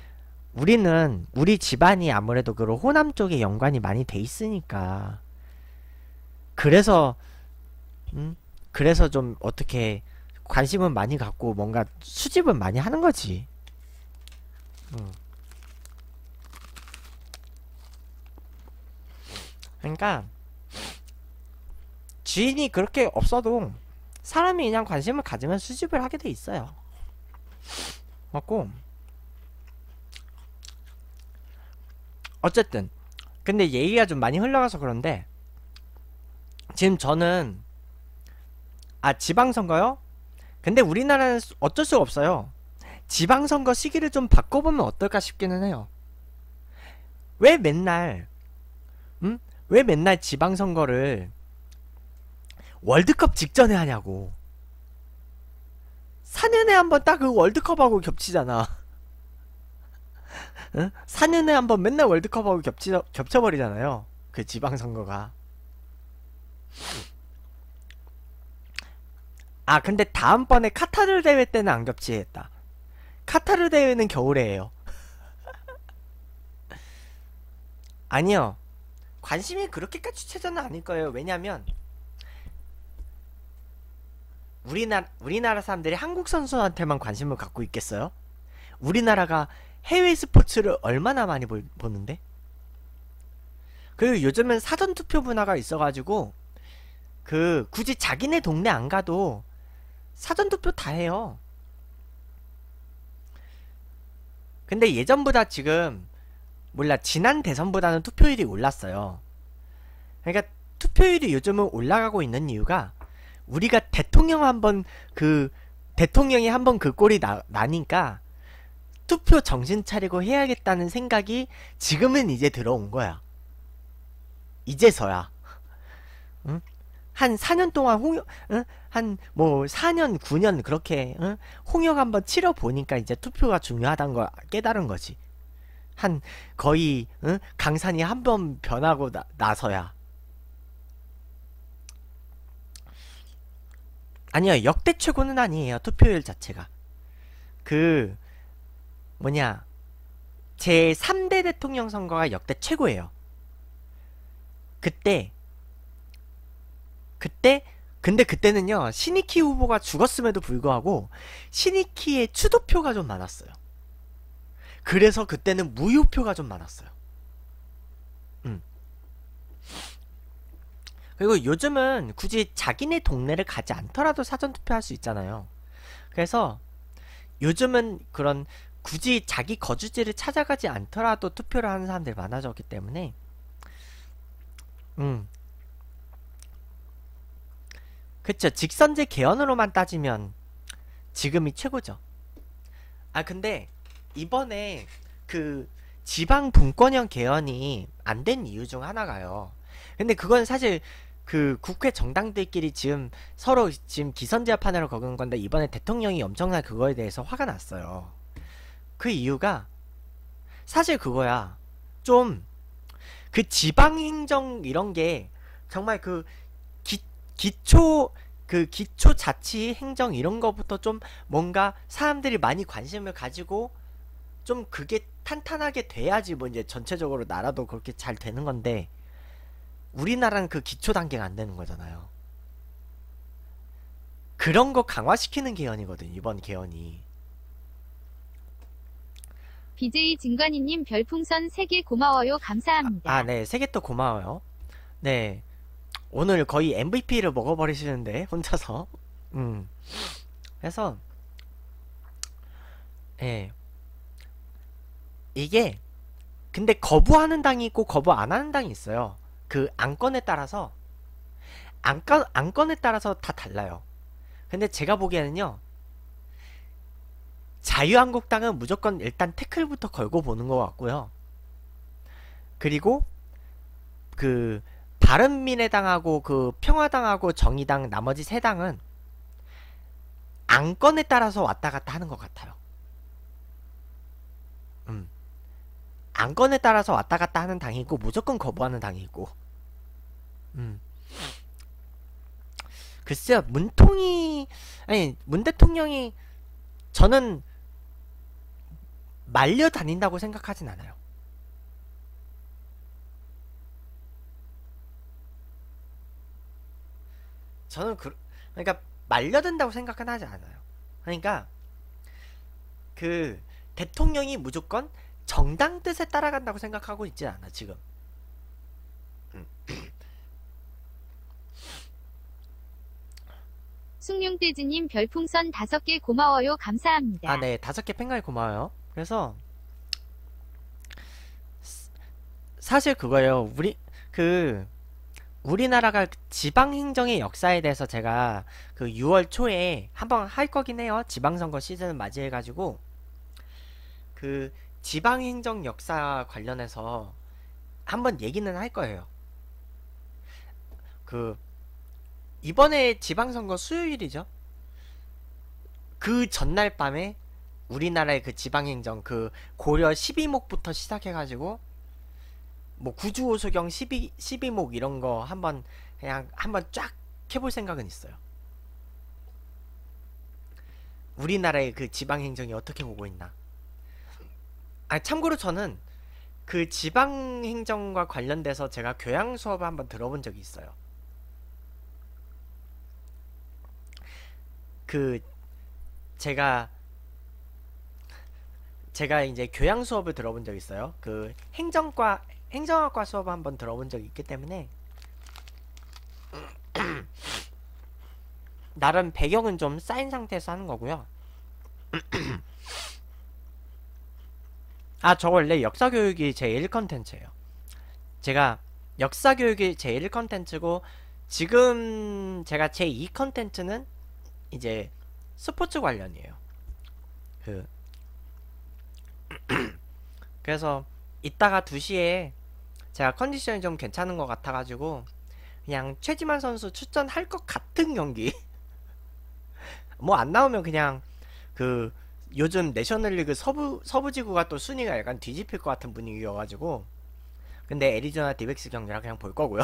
우리는 우리 집안이 아무래도 그런 호남 쪽에 연관이 많이 돼 있으니까 그래서 음 그래서 좀 어떻게 관심은 많이 갖고 뭔가 수집은 많이 하는 거지. 음. 그러니까 주인이 그렇게 없어도 사람이 그냥 관심을 가지면 수집을 하게 돼 있어요. 맞고 어쨌든 근데 얘기가 좀 많이 흘러가서 그런데 지금 저는 아 지방선거요? 근데 우리나라는 어쩔 수가 없어요. 지방선거 시기를 좀 바꿔보면 어떨까 싶기는 해요. 왜 맨날 음? 왜 맨날 지방선거를 월드컵 직전에 하냐고 4년에 한 번 딱 그 월드컵하고 겹치잖아 응? 4년에 한 번 맨날 월드컵하고 겹치, 겹쳐버리잖아요 그 지방선거가 아 근데 다음번에 카타르 대회 때는 안 겹치겠다 카타르 대회는 겨울에 해요 아니요 관심이 그렇게까지 최저는 아닐 거예요 왜냐면 우리나라, 우리나라 사람들이 한국 선수한테만 관심을 갖고 있겠어요? 우리나라가 해외 스포츠를 얼마나 많이 보, 보는데? 그리고 요즘은 사전투표 문화가 있어가지고 그 굳이 자기네 동네 안 가도 사전투표 다 해요. 근데 예전보다 지금 몰라 지난 대선보다는 투표율이 올랐어요. 그러니까 투표율이 요즘은 올라가고 있는 이유가 우리가 대통령 한 번 그 대통령이 한 번 그 꼴이 나, 나니까 투표 정신 차리고 해야겠다는 생각이 지금은 이제 들어온 거야. 이제서야. 응? 한 4년 동안 홍역 응? 한뭐 4년 9년 그렇게 응? 홍역 한번 치러 보니까 이제 투표가 중요하다는 걸 깨달은 거지. 한 거의 응? 강산이 한번 변하고 나, 나서야. 아니요 역대 최고는 아니에요 투표율 자체가 그 뭐냐 제 3대 대통령 선거가 역대 최고예요 그때 그때 근데 그때는요 시니키 후보가 죽었음에도 불구하고 신익희의 추도표가 좀 많았어요. 그래서 그때는 무효표가 좀 많았어요. 음. 그리고 요즘은 굳이 자기네 동네를 가지 않더라도 사전투표할 수 있잖아요. 그래서 요즘은 그런 굳이 자기 거주지를 찾아가지 않더라도 투표를 하는 사람들이 많아졌기 때문에 음 그쵸 직선제 개헌으로만 따지면 지금이 최고죠 아 근데 이번에 그 지방 분권형 개헌이 안 된 이유 중 하나가요. 근데 그건 사실 그 국회 정당들끼리 지금 서로 지금 기선제압 판으로 거는 건데 이번에 대통령이 엄청난 그거에 대해서 화가 났어요. 그 이유가 사실 그거야. 좀 그 지방 행정 이런 게 정말 그 기초 그 기초 자치 행정 이런 것부터좀 뭔가 사람들이 많이 관심을 가지고 좀 그게 탄탄하게 돼야지 뭐 이제 전체적으로 나라도 그렇게 잘 되는 건데 우리나라는 그 기초 단계가 안 되는 거잖아요. 그런 거 강화시키는 개헌이거든 이번 개헌이. BJ 진관이님 별풍선 세 개 고마워요. 감사합니다. 아, 네. 세 개 또 고마워요. 네. 오늘 거의 MVP를 먹어버리시는데 혼자서 음 그래서 예 이게 근데 거부하는 당이 있고 거부 안 하는 당이 있어요 그 안건에 따라서 안건, 안건에 따라서 다 달라요 근데 제가 보기에는요 자유한국당은 무조건 일단 태클부터 걸고 보는 것 같고요 그리고 그 바른미래당하고 그 평화당하고 정의당 나머지 세 당은 안건에 따라서 왔다 갔다 하는 것 같아요. 음. 안건에 따라서 왔다 갔다 하는 당이 있고 무조건 거부하는 당이 있고. 음. 글쎄요, 문통이 아니 문 대통령이 저는 말려 다닌다고 생각하진 않아요. 저는 그 그러니까 말려든다고 생각은 하지 않아요. 그러니까 그 대통령이 무조건 정당 뜻에 따라간다고 생각하고 있지 않아 지금. 숭룡돼지님 음. 별풍선 다섯 개 고마워요 감사합니다. 아네 다섯 개팽가리 고마워요. 그래서 사실 그거예요. 우리 그 우리나라가 지방행정의 역사에 대해서 제가 그 6월 초에 한번 할 거긴 해요. 지방선거 시즌을 맞이해가지고 그 지방행정 역사 관련해서 한번 얘기는 할 거예요. 그 이번에 지방선거 수요일이죠. 그 전날 밤에 우리나라의 그 지방행정 그 고려 12목부터 시작해가지고 뭐 구주 호수경 12, 12목 이런 거 한번 그냥 한번 쫙 해볼 생각은 있어요. 우리나라의 그 지방 행정이 어떻게 보고 있나. 아 참고로 저는 그 지방 행정과 관련돼서 제가 교양 수업을 한번 들어본 적이 있어요. 그 제가 제가 이제 교양 수업을 들어본 적 있어요. 그 행정과 행정학과 수업 한번 들어본 적이 있기 때문에 나름 배경은 좀 쌓인 상태에서 하는 거고요. 아, 저 원래 역사교육이 제 1컨텐츠예요. 제가 역사교육이 제 1컨텐츠고 지금 제가 제 2컨텐츠는 이제 스포츠 관련이에요. 그 그래서 이따가 2시에 제가 컨디션이 좀 괜찮은 것 같아가지고 그냥 최지만 선수 출전할 것 같은 경기 뭐 안 나오면 그냥 그 요즘 내셔널리그 서부 서부 지구가 또 순위가 약간 뒤집힐 것 같은 분위기여가지고 근데 애리조나 디백스 경기라 그냥 볼 거고요.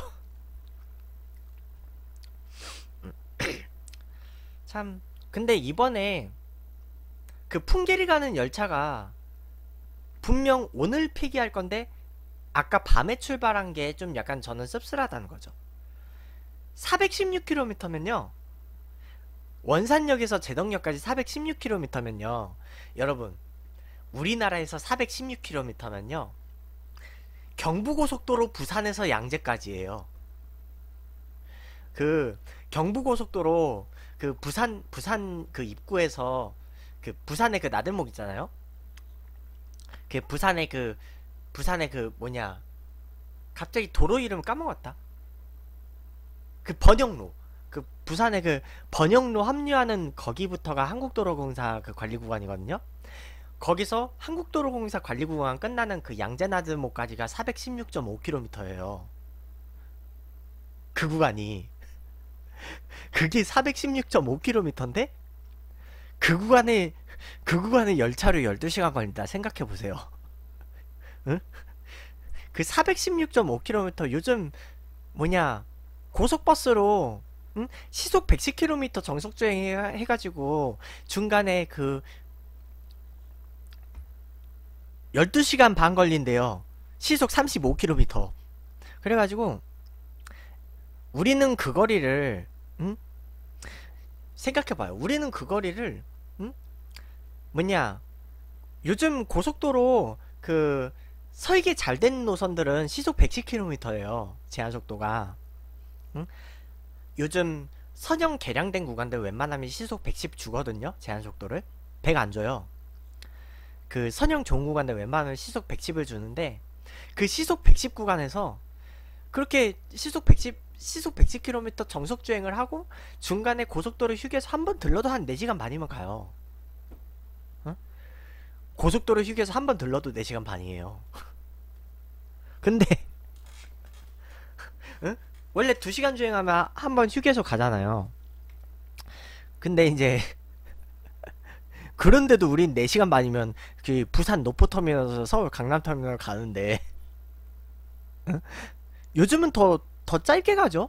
참 근데 이번에 그 풍계리 가는 열차가 분명 오늘 폐기할 건데 아까 밤에 출발한 게 좀 약간 저는 씁쓸하다는 거죠. 416km면요. 원산역에서 제덕역까지 416km면요. 여러분, 우리나라에서 416km면요. 경부고속도로 부산에서 양재까지예요. 그 경부고속도로 그 부산 부산 그 입구에서 그 부산의 그 나들목 있잖아요. 그 부산의 그 부산의 그 뭐냐 갑자기 도로 이름 을 까먹었다. 그 번영로. 그 부산의 그 번영로 합류하는 거기부터가 한국도로공사 그 관리 구간이거든요. 거기서 한국도로공사 관리 구간 끝나는 그 양재나들목까지가 416.5km예요. 그 구간이 그게 416.5km인데 그 구간에 그 구간에 열차로 12시간 걸린다 생각해 보세요. 응? 그 416.5km 요즘 뭐냐 고속버스로 응? 시속 110km 정속주행 해가지고 중간에 그 12시간 반 걸린대요 시속 35km 그래가지고 우리는 그 거리를 응? 생각해봐요 우리는 그 거리를 응? 뭐냐 요즘 고속도로 그 설계 잘 된 노선들은 시속 110km예요. 제한 속도가. 응? 요즘 선형 개량된 구간들 웬만하면 시속 110 주거든요. 제한 속도를. 100 안 줘요. 그 선형 좋은 구간들 웬만하면 시속 110을 주는데 그 시속 110 구간에서 그렇게 시속 110 시속 110km 정속 주행을 하고 중간에 고속도로 휴게소 한 번 들러도 한 4시간 반이면 가요. 고속도로 휴게소 한 번 들러도 4시간 반이에요 근데 응? 원래 2시간 주행하면 한 번 휴게소 가잖아요 근데 이제 그런데도 우린 4시간 반이면 그 부산 노포터미널에서 서울 강남터미널 가는데 응? 요즘은 더, 더 짧게 가죠?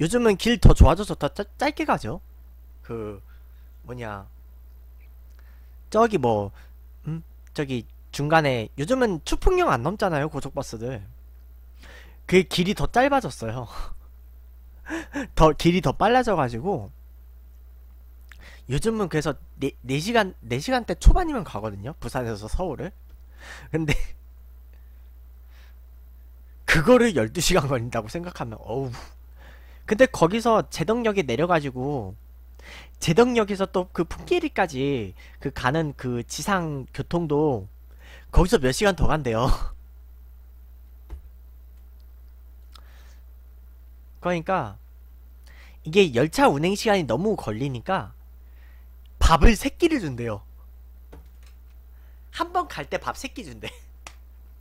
요즘은 길 더 좋아져서 더 짜, 짧게 가죠? 그 뭐냐 저기 뭐 음? 저기 중간에 요즘은 추풍령 안 넘잖아요 고속버스들 그 길이 더 짧아졌어요 더 길이 더 빨라져가지고 요즘은 그래서 네, 4시간 네시간대 초반이면 가거든요 부산에서 서울을 근데 그거를 12시간 걸린다고 생각하면 어우 근데 거기서 제동력이 내려가지고 제덕역에서 또 그풍길이까지그 가는 그 지상 교통도 거기서 몇 시간 더 간대요. 그러니까 이게 열차 운행 시간이 너무 걸리니까 밥을 세 끼를 준대요. 한 번 갈 때 밥 세 끼 준대.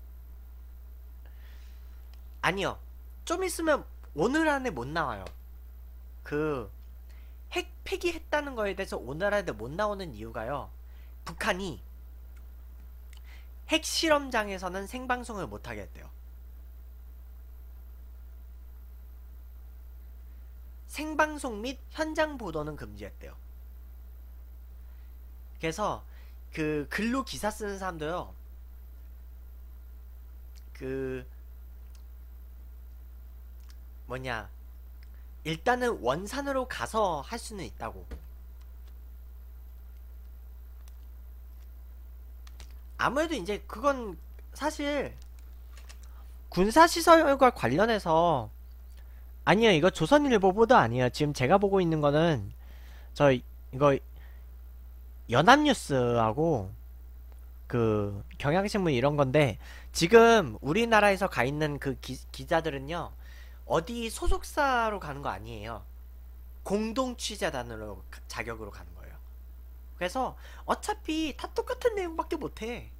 아니요. 좀 있으면 오늘 안에 못 나와요. 그핵 폐기했다는 거에 대해서 오늘날에 못 나오는 이유가요. 북한이 핵실험장에서는 생방송을 못하게 했대요. 생방송 및 현장 보도는 금지했대요. 그래서 그 글로 기사 쓰는 사람도요. 그 뭐냐 일단은 원산으로 가서 할 수는 있다고 아무래도 이제 그건 사실 군사시설과 관련해서 아니요 이거 조선일보보다 아니에요 지금 제가 보고 있는 거는 저 이거 연합뉴스하고 그 경향신문 이런 건데 지금 우리나라에서 가 있는 그 기, 기자들은요 어디 소속사로 가는 거 아니에요. 공동 취재단으로 자격으로 가는 거예요. 그래서 어차피 다 똑같은 내용밖에 못해.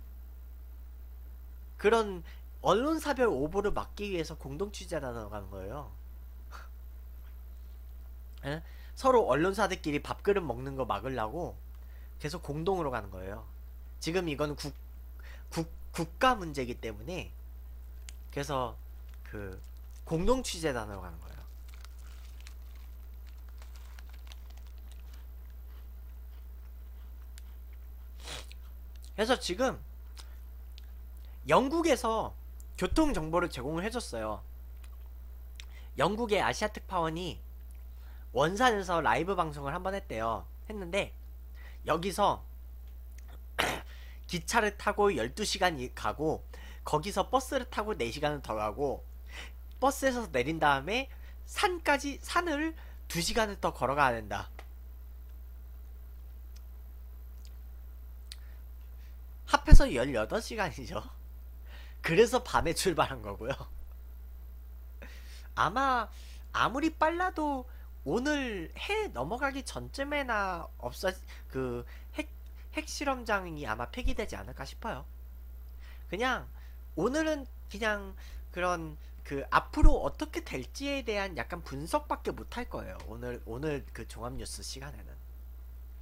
그런 언론사별 오보를 막기 위해서 공동 취재단으로 가는 거예요. 예? 서로 언론사들끼리 밥그릇 먹는 거 막으려고 계속 공동으로 가는 거예요. 지금 이건 국, 국, 국가 문제이기 때문에 그래서 그 공동 취재 단으로 가는 거예요. 그래서 지금 영국에서 교통 정보를 제공을 해줬어요. 영국의 아시아 특파원이 원산에서 라이브 방송을 한번 했대요. 했는데 여기서 기차를 타고 12시간 가고 거기서 버스를 타고 4시간을 더 가고 버스에서 내린 다음에 산까지 산을 두시간을더 걸어가야 된다. 합해서 18시간이죠. 그래서 밤에 출발한 거고요. 아마 아무리 빨라도 오늘 해 넘어가기 전쯤에나 없어 그 핵, 핵실험장이 아마 폐기되지 않을까 싶어요. 그냥 오늘은 그냥 그런 그 앞으로 어떻게 될지에 대한 약간 분석밖에 못할 거예요. 오늘 오늘 그 종합 뉴스 시간에는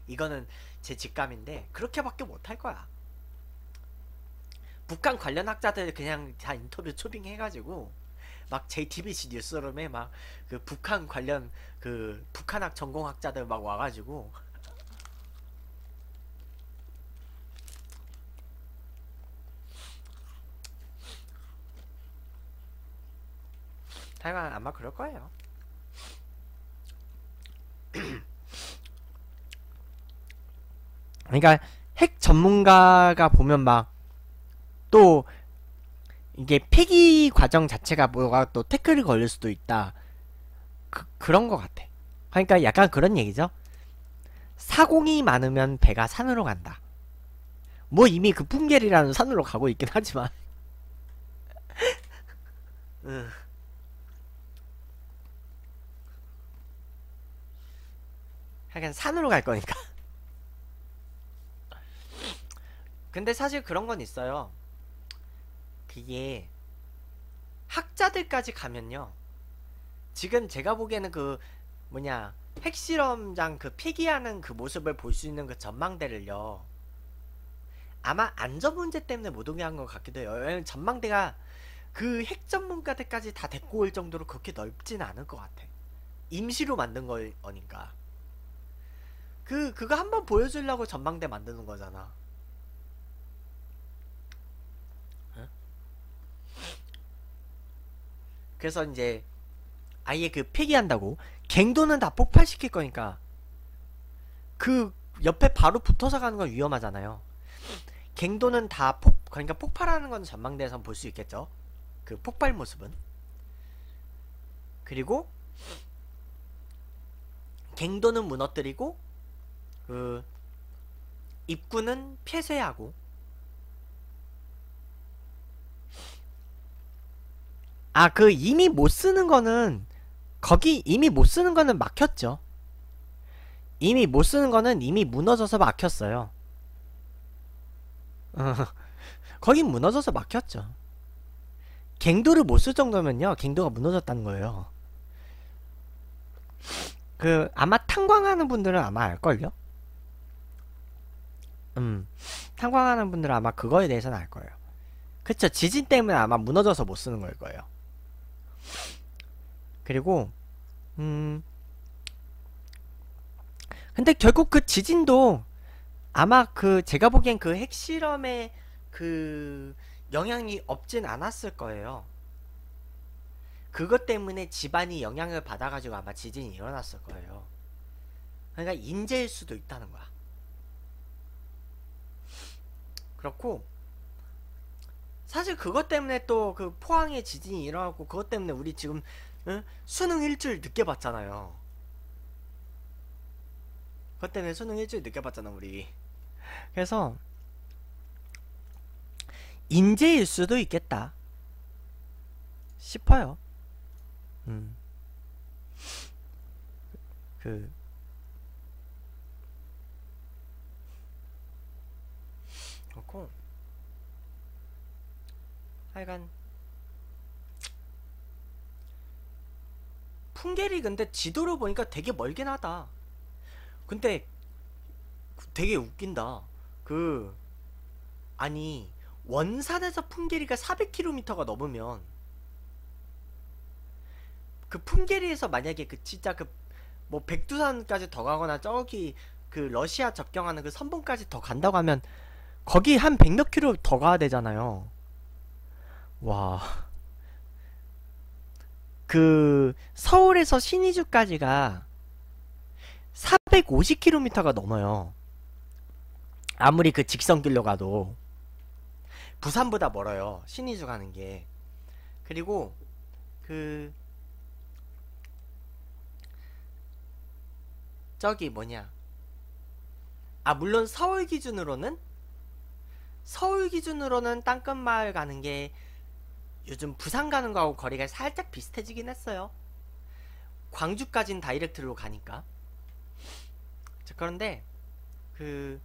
이거는 제 직감인데 그렇게밖에 못 할 거야. 북한 관련 학자들 그냥 다 인터뷰 초빙 해가지고 막 JTBC 뉴스룸에 막 그 북한 관련 그 북한학 전공학자들 막 와가지고 스타일과 아마 그럴 거예요. 그러니까 핵 전문가가 보면 막 또 이게 폐기 과정 자체가 뭐가 또태클이 걸릴 수도 있다. 그, 그런 것 같아. 그러니까 약간 그런 얘기죠. 사공이 많으면 배가 산으로 간다. 뭐 이미 그 풍계리라는 산으로 가고 있긴 하지만. 응. 하긴 산으로 갈 거니까 근데 사실 그런 건 있어요 그게 학자들까지 가면요 지금 제가 보기에는 그 뭐냐 핵실험장 그 폐기하는 그 모습을 볼 수 있는 그 전망대를요 아마 안전 문제 때문에 못 오게 한 것 같기도 해요 왜냐면 전망대가 그 핵 전문가들까지 다 데리고 올 정도로 그렇게 넓진 않을 것 같아 임시로 만든 거니까 그 그거 한번 보여주려고 전망대 만드는 거잖아. 그래서 이제 아예 그 폐기한다고 갱도는 다 폭발시킬 거니까 그 옆에 바로 붙어서 가는 건 위험하잖아요. 갱도는 다 폭, 그러니까 폭발하는 건 전망대에서 볼 수 있겠죠. 그 폭발 모습은. 그리고 갱도는 무너뜨리고 그 입구는 폐쇄하고 아 그 이미 못 쓰는 거는 거기 이미 못 쓰는 거는 막혔죠 이미 못 쓰는 거는 이미 무너져서 막혔어요 거긴 무너져서 막혔죠 갱도를 못 쓸 정도면요 갱도가 무너졌다는 거예요 그 아마 탄광하는 분들은 아마 알걸요 음, 탄광하는 분들은 아마 그거에 대해서는 알 거예요. 그쵸, 지진 때문에 아마 무너져서 못 쓰는 걸 거예요. 그리고, 음, 근데 결국 그 지진도 아마 그 제가 보기엔 그 핵실험에 그 영향이 없진 않았을 거예요. 그것 때문에 집안이 영향을 받아가지고 아마 지진이 일어났을 거예요. 그러니까 인재일 수도 있다는 거야. 그렇고 사실 그것 때문에 또 그포항에 지진이 일어났고 그것 때문에 우리 지금 응? 수능 일주일 늦게 봤잖아요. 그것 때문에 수능 일주일 늦게 봤잖아 우리. 그래서 인재일 수도 있겠다 싶어요. 음. 그 하여간 풍계리 근데 지도로 보니까 되게 멀긴 하다 근데 되게 웃긴다 그 아니 원산에서 풍계리가 400km가 넘으면 그 풍계리에서 만약에 그 진짜 그 뭐 백두산까지 더 가거나 저기 그 러시아 접경하는 그 선봉까지 더 간다고 하면 거기 한 100몇 킬로 더 가야 되잖아요 와. 그 서울에서 신의주까지가 450km가 넘어요. 아무리 그 직선길로 가도 부산보다 멀어요. 신의주 가는 게. 그리고 그 저기 뭐냐? 아 물론 서울 기준으로는 서울 기준으로는 땅끝마을 가는 게 요즘 부산 가는 거하고 거리가 살짝 비슷해지긴 했어요. 광주까진 다이렉트로 가니까. 자, 그런데 그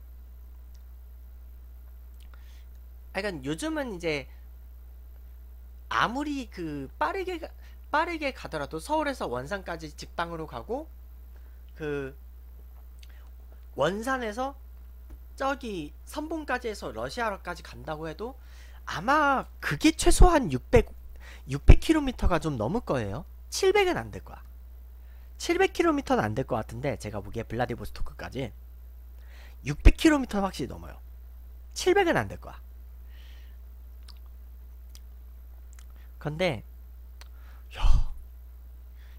약간 요즘은 이제 아무리 그 빠르게 빠르게 가더라도 서울에서 원산까지 직방으로 가고 그 원산에서 저기 선봉까지 해서 러시아로까지 간다고 해도 아마 그게 최소한 600, 600km가 좀 넘을 거예요. 700은 안 될 거야. 700km는 안될것 같은데 제가 보기에 블라디보스토크까지 600km는 확실히 넘어요. 700은 안 될 거야. 근데 야,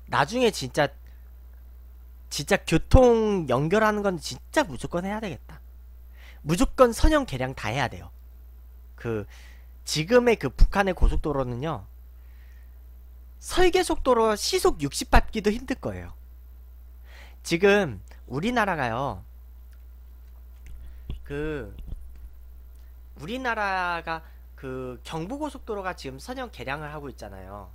나중에 진짜 진짜 교통 연결하는 건 진짜 무조건 해야 되겠다. 무조건 선형 계량다 해야 돼요. 그 지금의 그 북한의 고속도로는요. 설계 속도로 시속 60 밟기도 힘들 거예요. 지금 우리나라가요. 그 우리나라가 그 경부고속도로가 지금 선형 개량을 하고 있잖아요.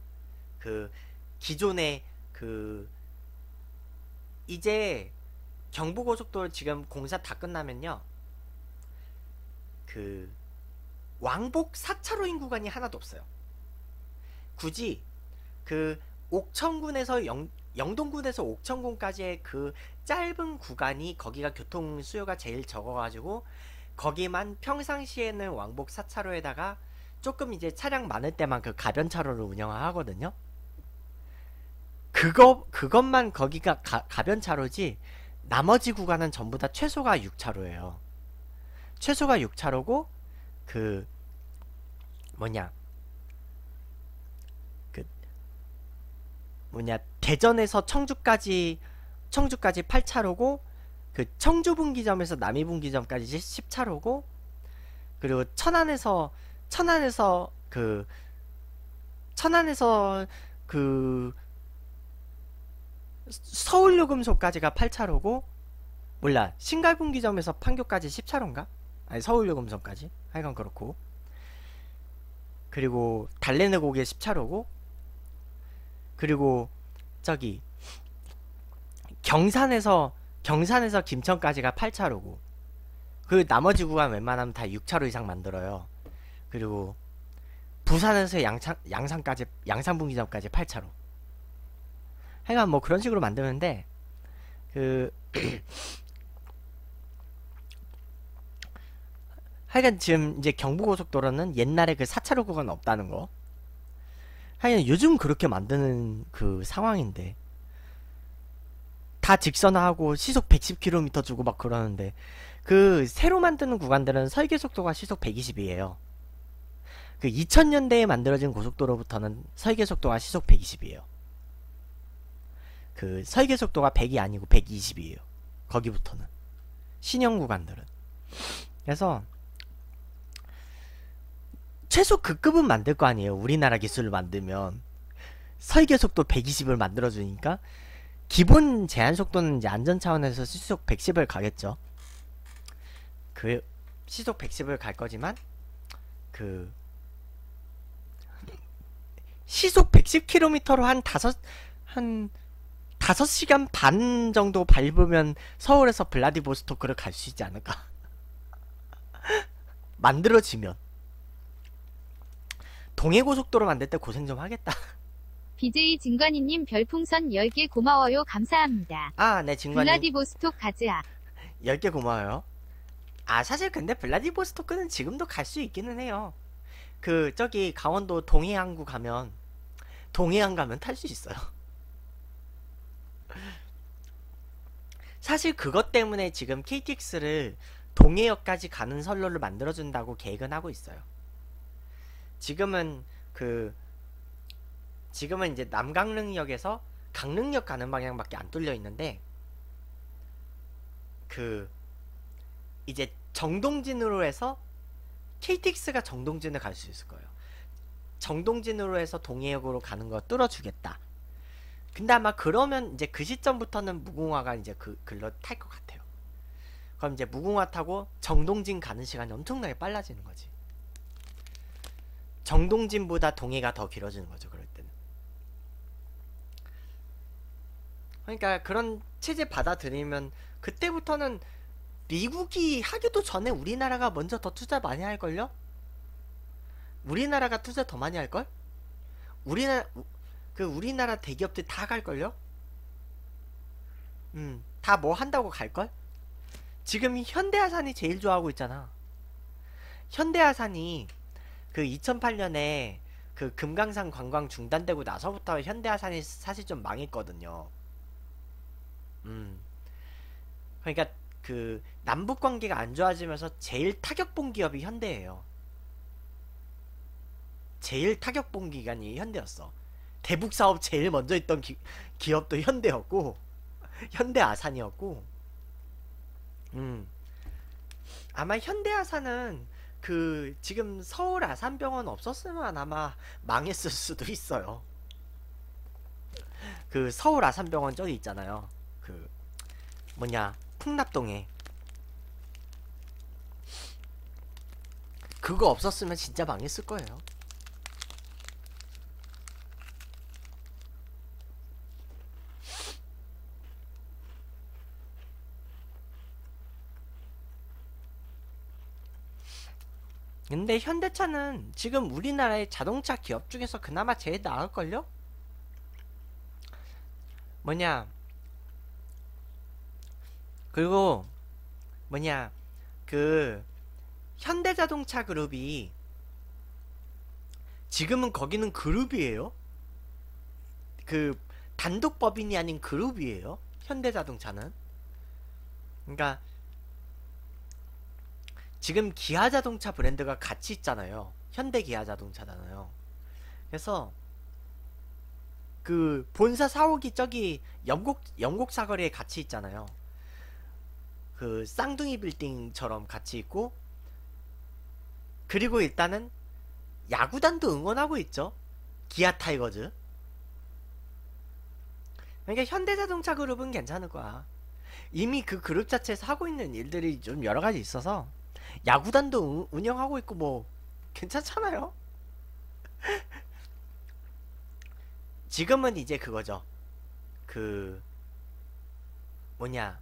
그 기존의 그 이제 경부고속도로 지금 공사 다 끝나면요. 그 왕복 4차로인 구간이 하나도 없어요. 굳이 그 옥천군에서 영, 영동군에서 옥천군까지의 그 짧은 구간이 거기가 교통 수요가 제일 적어가지고 거기만 평상시에는 왕복 4차로에다가 조금 이제 차량 많을 때만 그 가변차로를 운영하거든요. 그거 그것만 거기가 가, 가변차로지 나머지 구간은 전부 다 최소가 6차로예요. 최소가 6차로고 그 뭐냐 그 뭐냐 대전에서 청주까지 청주까지 8차로고 그 청주 분기점에서 남이 분기점까지 10차로고 그리고 천안에서 천안에서 그 천안에서 그 서울 요금소까지가 8차로고 몰라 신갈분기점에서 판교까지 10차로인가? 아니 서울 요금소까지 하여간 그렇고 그리고 달래는 곡에 10차로고 그리고 저기 경산에서 경산에서 김천까지가 8차로고 그 나머지 구간 웬만하면 다 6차로 이상 만들어요 그리고 부산에서 양산, 양산까지 양산분기점까지 8차로 하여간 뭐 그런 식으로 만드는데 그 하여간 지금 이제 경부고속도로는 옛날에 그4차로 구간 없다는 거. 하여간 요즘 그렇게 만드는 그 상황인데. 다 직선화하고 시속 110km 주고 막 그러는데 그 새로 만드는 구간들은 설계 속도가 시속 120이에요. 그 2000년대에 만들어진 고속도로부터는 설계 속도가 시속 120이에요. 그 설계 속도가 100이 아니고 120이에요. 거기부터는 신형 구간들은. 그래서 최소 그급은 만들 거 아니에요. 우리나라 기술을 만들면. 설계 속도 120을 만들어주니까 기본 제한 속도는 이제 안전 차원에서 시속 110을 가겠죠. 그 시속 110을 갈 거지만 그 시속 110km로 한 다섯 한 다섯 시간반 정도 밟으면 서울에서 블라디보스토크를 갈 수 있지 않을까? 만들어지면 동해고속도로 만들 때 고생 좀 하겠다. BJ 진관이님 별풍선 10개 고마워요. 감사합니다. 아, 네, 진관이. 블라디보스톡 가즈아. 10개 고마워요. 아, 사실 근데 블라디보스토크는 지금도 갈 수 있기는 해요. 그, 저기, 강원도 동해안구 가면, 동해안 가면 탈 수 있어요. 사실 그것 때문에 지금 KTX를 동해역까지 가는 선로를 만들어준다고 계획은 하고 있어요. 지금은 그 지금은 이제 남강릉역에서 강릉역 가는 방향밖에 안 뚫려 있는데 그 이제 정동진으로 해서 KTX가 정동진을 갈 수 있을 거예요. 정동진으로 해서 동해역으로 가는 거 뚫어주겠다. 근데 아마 그러면 이제 그 시점부터는 무궁화가 이제 그 글로 탈 것 같아요. 그럼 이제 무궁화 타고 정동진 가는 시간이 엄청나게 빨라지는 거지. 정동진보다 동해가 더 길어지는 거죠. 그럴 때는. 그러니까 그런 체제 받아들이면 그때부터는 미국이 하기도 전에 우리나라가 먼저 더 투자 많이 할걸요? 우리나라가 투자 더 많이 할걸? 우리나라 그 우리나라 대기업들 다 갈걸요? 음, 다 뭐 한다고 갈걸? 지금 현대아산이 제일 좋아하고 있잖아. 현대아산이 그 2008년에 그 금강산 관광 중단되고 나서부터 현대아산이 사실 좀 망했거든요. 음. 그러니까 그 남북 관계가 안 좋아지면서 제일 타격 본 기업이 현대예요. 제일 타격 본 기관이 현대였어. 대북 사업 제일 먼저 있던 기, 기업도 현대였고 현대아산이었고 음. 아마 현대아산은 그 지금 서울 아산병원 없었으면 아마 망했을 수도 있어요. 그 서울 아산병원 저기 있잖아요. 그 뭐냐 풍납동에 그거 없었으면 진짜 망했을 거예요. 근데 현대차는 지금 우리나라의 자동차 기업 중에서 그나마 제일 나을걸요? 뭐냐 그리고 뭐냐 그 현대자동차 그룹이 지금은 거기는 그룹이에요 그 단독 법인이 아닌 그룹이에요 현대자동차는 그러니까 지금 기아 자동차 브랜드가 같이 있잖아요. 현대 기아 자동차잖아요. 그래서 그 본사 사옥이 저기 영국 영국 사거리에 같이 있잖아요. 그 쌍둥이 빌딩처럼 같이 있고 그리고 일단은 야구단도 응원하고 있죠. 기아 타이거즈. 그러니까 현대자동차 그룹은 괜찮을 거야. 이미 그 그룹 자체에서 하고 있는 일들이 좀 여러 가지 있어서 야구단도 운영하고 있고 뭐 괜찮잖아요. 지금은 이제 그거죠. 그 뭐냐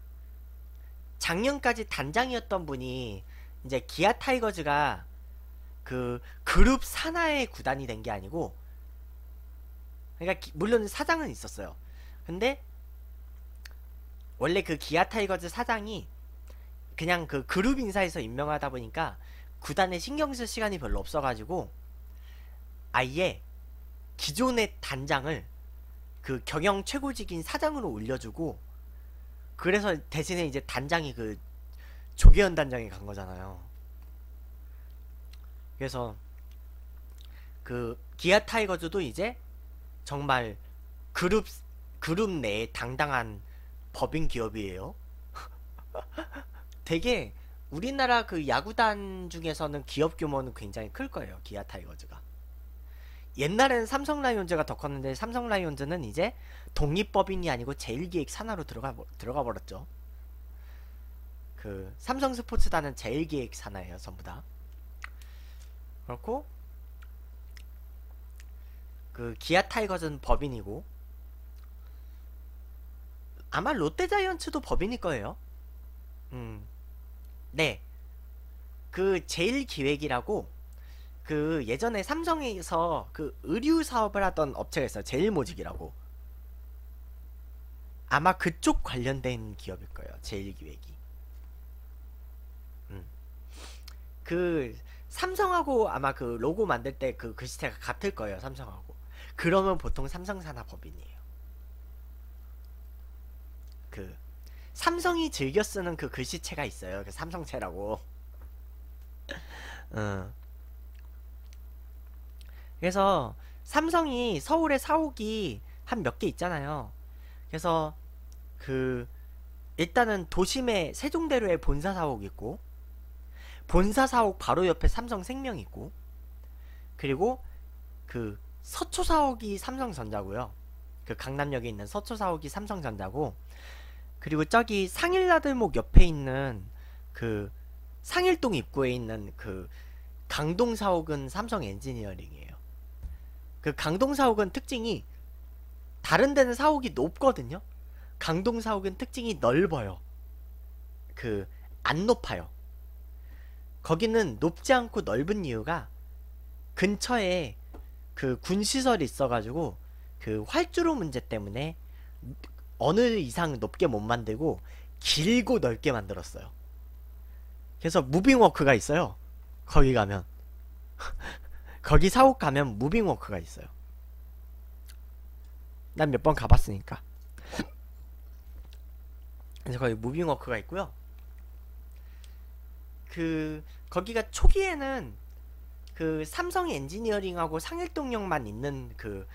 작년까지 단장이었던 분이 이제 기아 타이거즈가 그 그룹 산하의 구단이 된 게 아니고 그러니까 기, 물론 사장은 있었어요. 근데 원래 그 기아 타이거즈 사장이 그냥 그 그룹 인사에서 임명하다 보니까 구단에 신경 쓸 시간이 별로 없어가지고 아예 기존의 단장을 그 경영 최고직인 사장으로 올려주고 그래서 대신에 이제 단장이 그 조계현 단장이 간 거잖아요. 그래서 그 기아 타이거즈도 이제 정말 그룹 그룹 내에 당당한 법인 기업이에요. 되게 우리나라 그 야구단 중에서는 기업 규모는 굉장히 클 거예요. 기아 타이거즈가. 옛날에는 삼성 라이온즈가 더 컸는데 삼성 라이온즈는 이제 독립법인이 아니고 제일기획 산하로 들어가 들어가 버렸죠. 그 삼성 스포츠단은 제일기획 산하예요, 전부 다. 그렇고 그 기아 타이거즈는 법인이고 아마 롯데자이언츠도 법인일 거예요. 음. 네. 그 제일 기획이라고 그 예전에 삼성에서 그 의류 사업을 하던 업체가 있어요. 제일 모직이라고. 아마 그쪽 관련된 기업일 거예요. 제일 기획이. 음. 그 삼성하고 아마 그 로고 만들 때 그 글씨체가 같을 거예요. 삼성하고. 그러면 보통 삼성산하법인이에요그 삼성이 즐겨 쓰는 그 글씨체가 있어요. 그 삼성체라고. 어. 그래서 삼성이 서울에 사옥이 한 몇 개 있잖아요. 그래서 그 일단은 도심에 세종대로에 본사 사옥 있고 본사 사옥 바로 옆에 삼성 생명 있고 그리고 그 서초 사옥이 삼성전자고요. 그 강남역에 있는 서초 사옥이 삼성전자고 그리고 저기 상일나들목 옆에 있는 그 상일동 입구에 있는 그 강동사옥은 삼성 엔지니어링이에요. 그 강동사옥은 특징이 다른 데는 사옥이 높거든요. 강동사옥은 특징이 넓어요. 그 안 높아요. 거기는 높지 않고 넓은 이유가 근처에 그 군시설이 있어가지고 그 활주로 문제 때문에 어느 이상 높게 못 만들고 길고 넓게 만들었어요. 그래서 무빙워크가 있어요. 거기 가면. 거기 사옥 가면 무빙워크가 있어요. 난 몇 번 가봤으니까. 그래서 거기 무빙워크가 있고요. 그 거기가 초기에는 그 삼성 엔지니어링하고 상일동역만 있는 그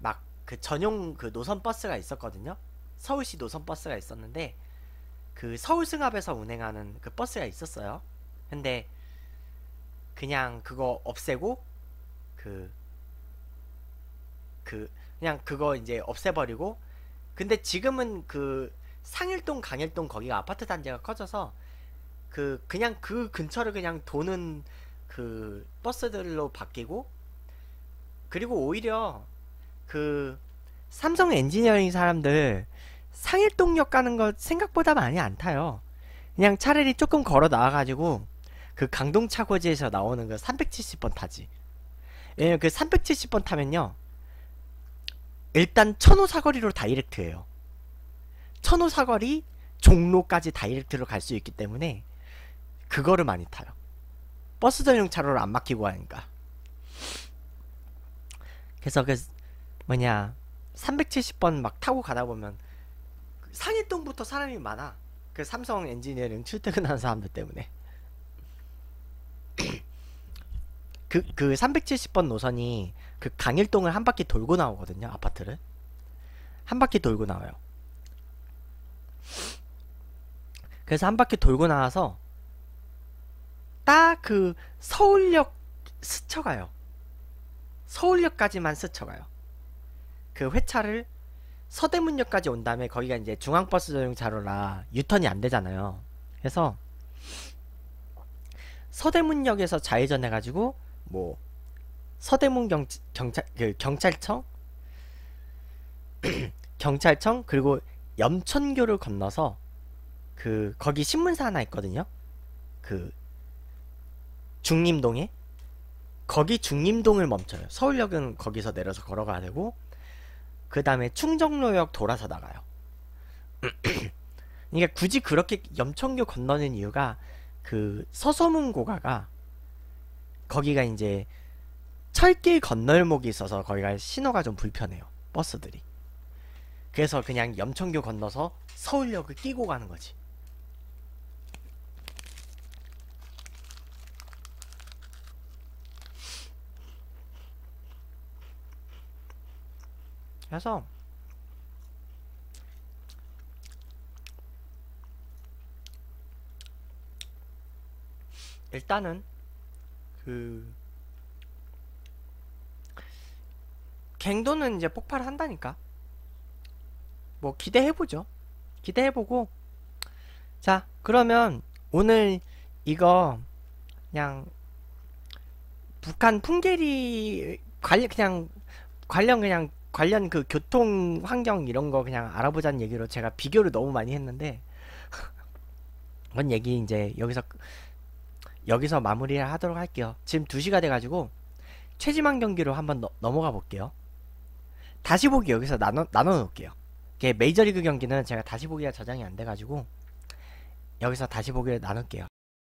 막그 그 전용 그 노선 버스가 있었거든요. 서울시 노선 버스가 있었는데 그 서울승합에서 운행하는 그 버스가 있었어요. 근데 그냥 그거 없애고 그그 그 그냥 그거 이제 없애버리고 근데 지금은 그 상일동 강일동 거기가 아파트 단지가 커져서 그 그냥 그 근처를 그냥 도는 그 버스들로 바뀌고 그리고 오히려 그 삼성 엔지니어링 사람들 상일동역 가는 거 생각보다 많이 안 타요. 그냥 차라리 조금 걸어 나와가지고 그 강동차고지에서 나오는 그 370번 타지. 왜냐면 그 370번 타면요. 일단 천호 사거리로 다이렉트예요. 천호 사거리 종로까지 다이렉트로 갈 수 있기 때문에 그거를 많이 타요. 버스 전용 차로를 안 막히고 하니까. 그래서 그 뭐냐 370번 막 타고 가다 보면 상일동부터 사람이 많아. 그 삼성 엔지니어링 출퇴근하는 사람들 때문에. 그, 그 370번 노선이 그 강일동을 한 바퀴 돌고 나오거든요, 아파트를. 한 바퀴 돌고 나와요. 그래서 한 바퀴 돌고 나와서 딱 그 서울역 스쳐가요. 서울역까지만 스쳐가요. 그 회차를 서대문역까지 온 다음에 거기가 이제 중앙버스 전용차로라 유턴이 안 되잖아요. 그래서 서대문역에서 좌회전 해가지고 뭐 서대문 경, 경찰 그 경찰청 경찰청 그리고 염천교를 건너서 그 거기 신문사 하나 있거든요. 그 중림동에 거기 중림동을 멈춰요. 서울역은 거기서 내려서 걸어가야 되고 그 다음에 충정로역 돌아서 나가요. 그러니까 굳이 그렇게 염천교 건너는 이유가 그 서소문 고가가 거기가 이제 철길 건널목이 있어서 거기가 신호가 좀 불편해요. 버스들이. 그래서 그냥 염천교 건너서 서울역을 끼고 가는 거지. 그래서 일단은 그 갱도는 이제 폭발을 한다니까 뭐 기대해보죠 기대해보고 자 그러면 오늘 이거 그냥 북한 풍계리 관련 그냥 관련 그냥 관련 그 교통 환경 이런 거 그냥 알아보자는 얘기로 제가 비교를 너무 많이 했는데 그건 얘기 이제 여기서 여기서 마무리를 하도록 할게요. 지금 2시가 돼가지고 최지만 경기로 한번 너, 넘어가 볼게요. 다시 보기 여기서 나눠 나눠 놓을게요. 메이저리그 경기는 제가 다시 보기가 저장이 안 돼가지고 여기서 다시 보기를 나눌게요.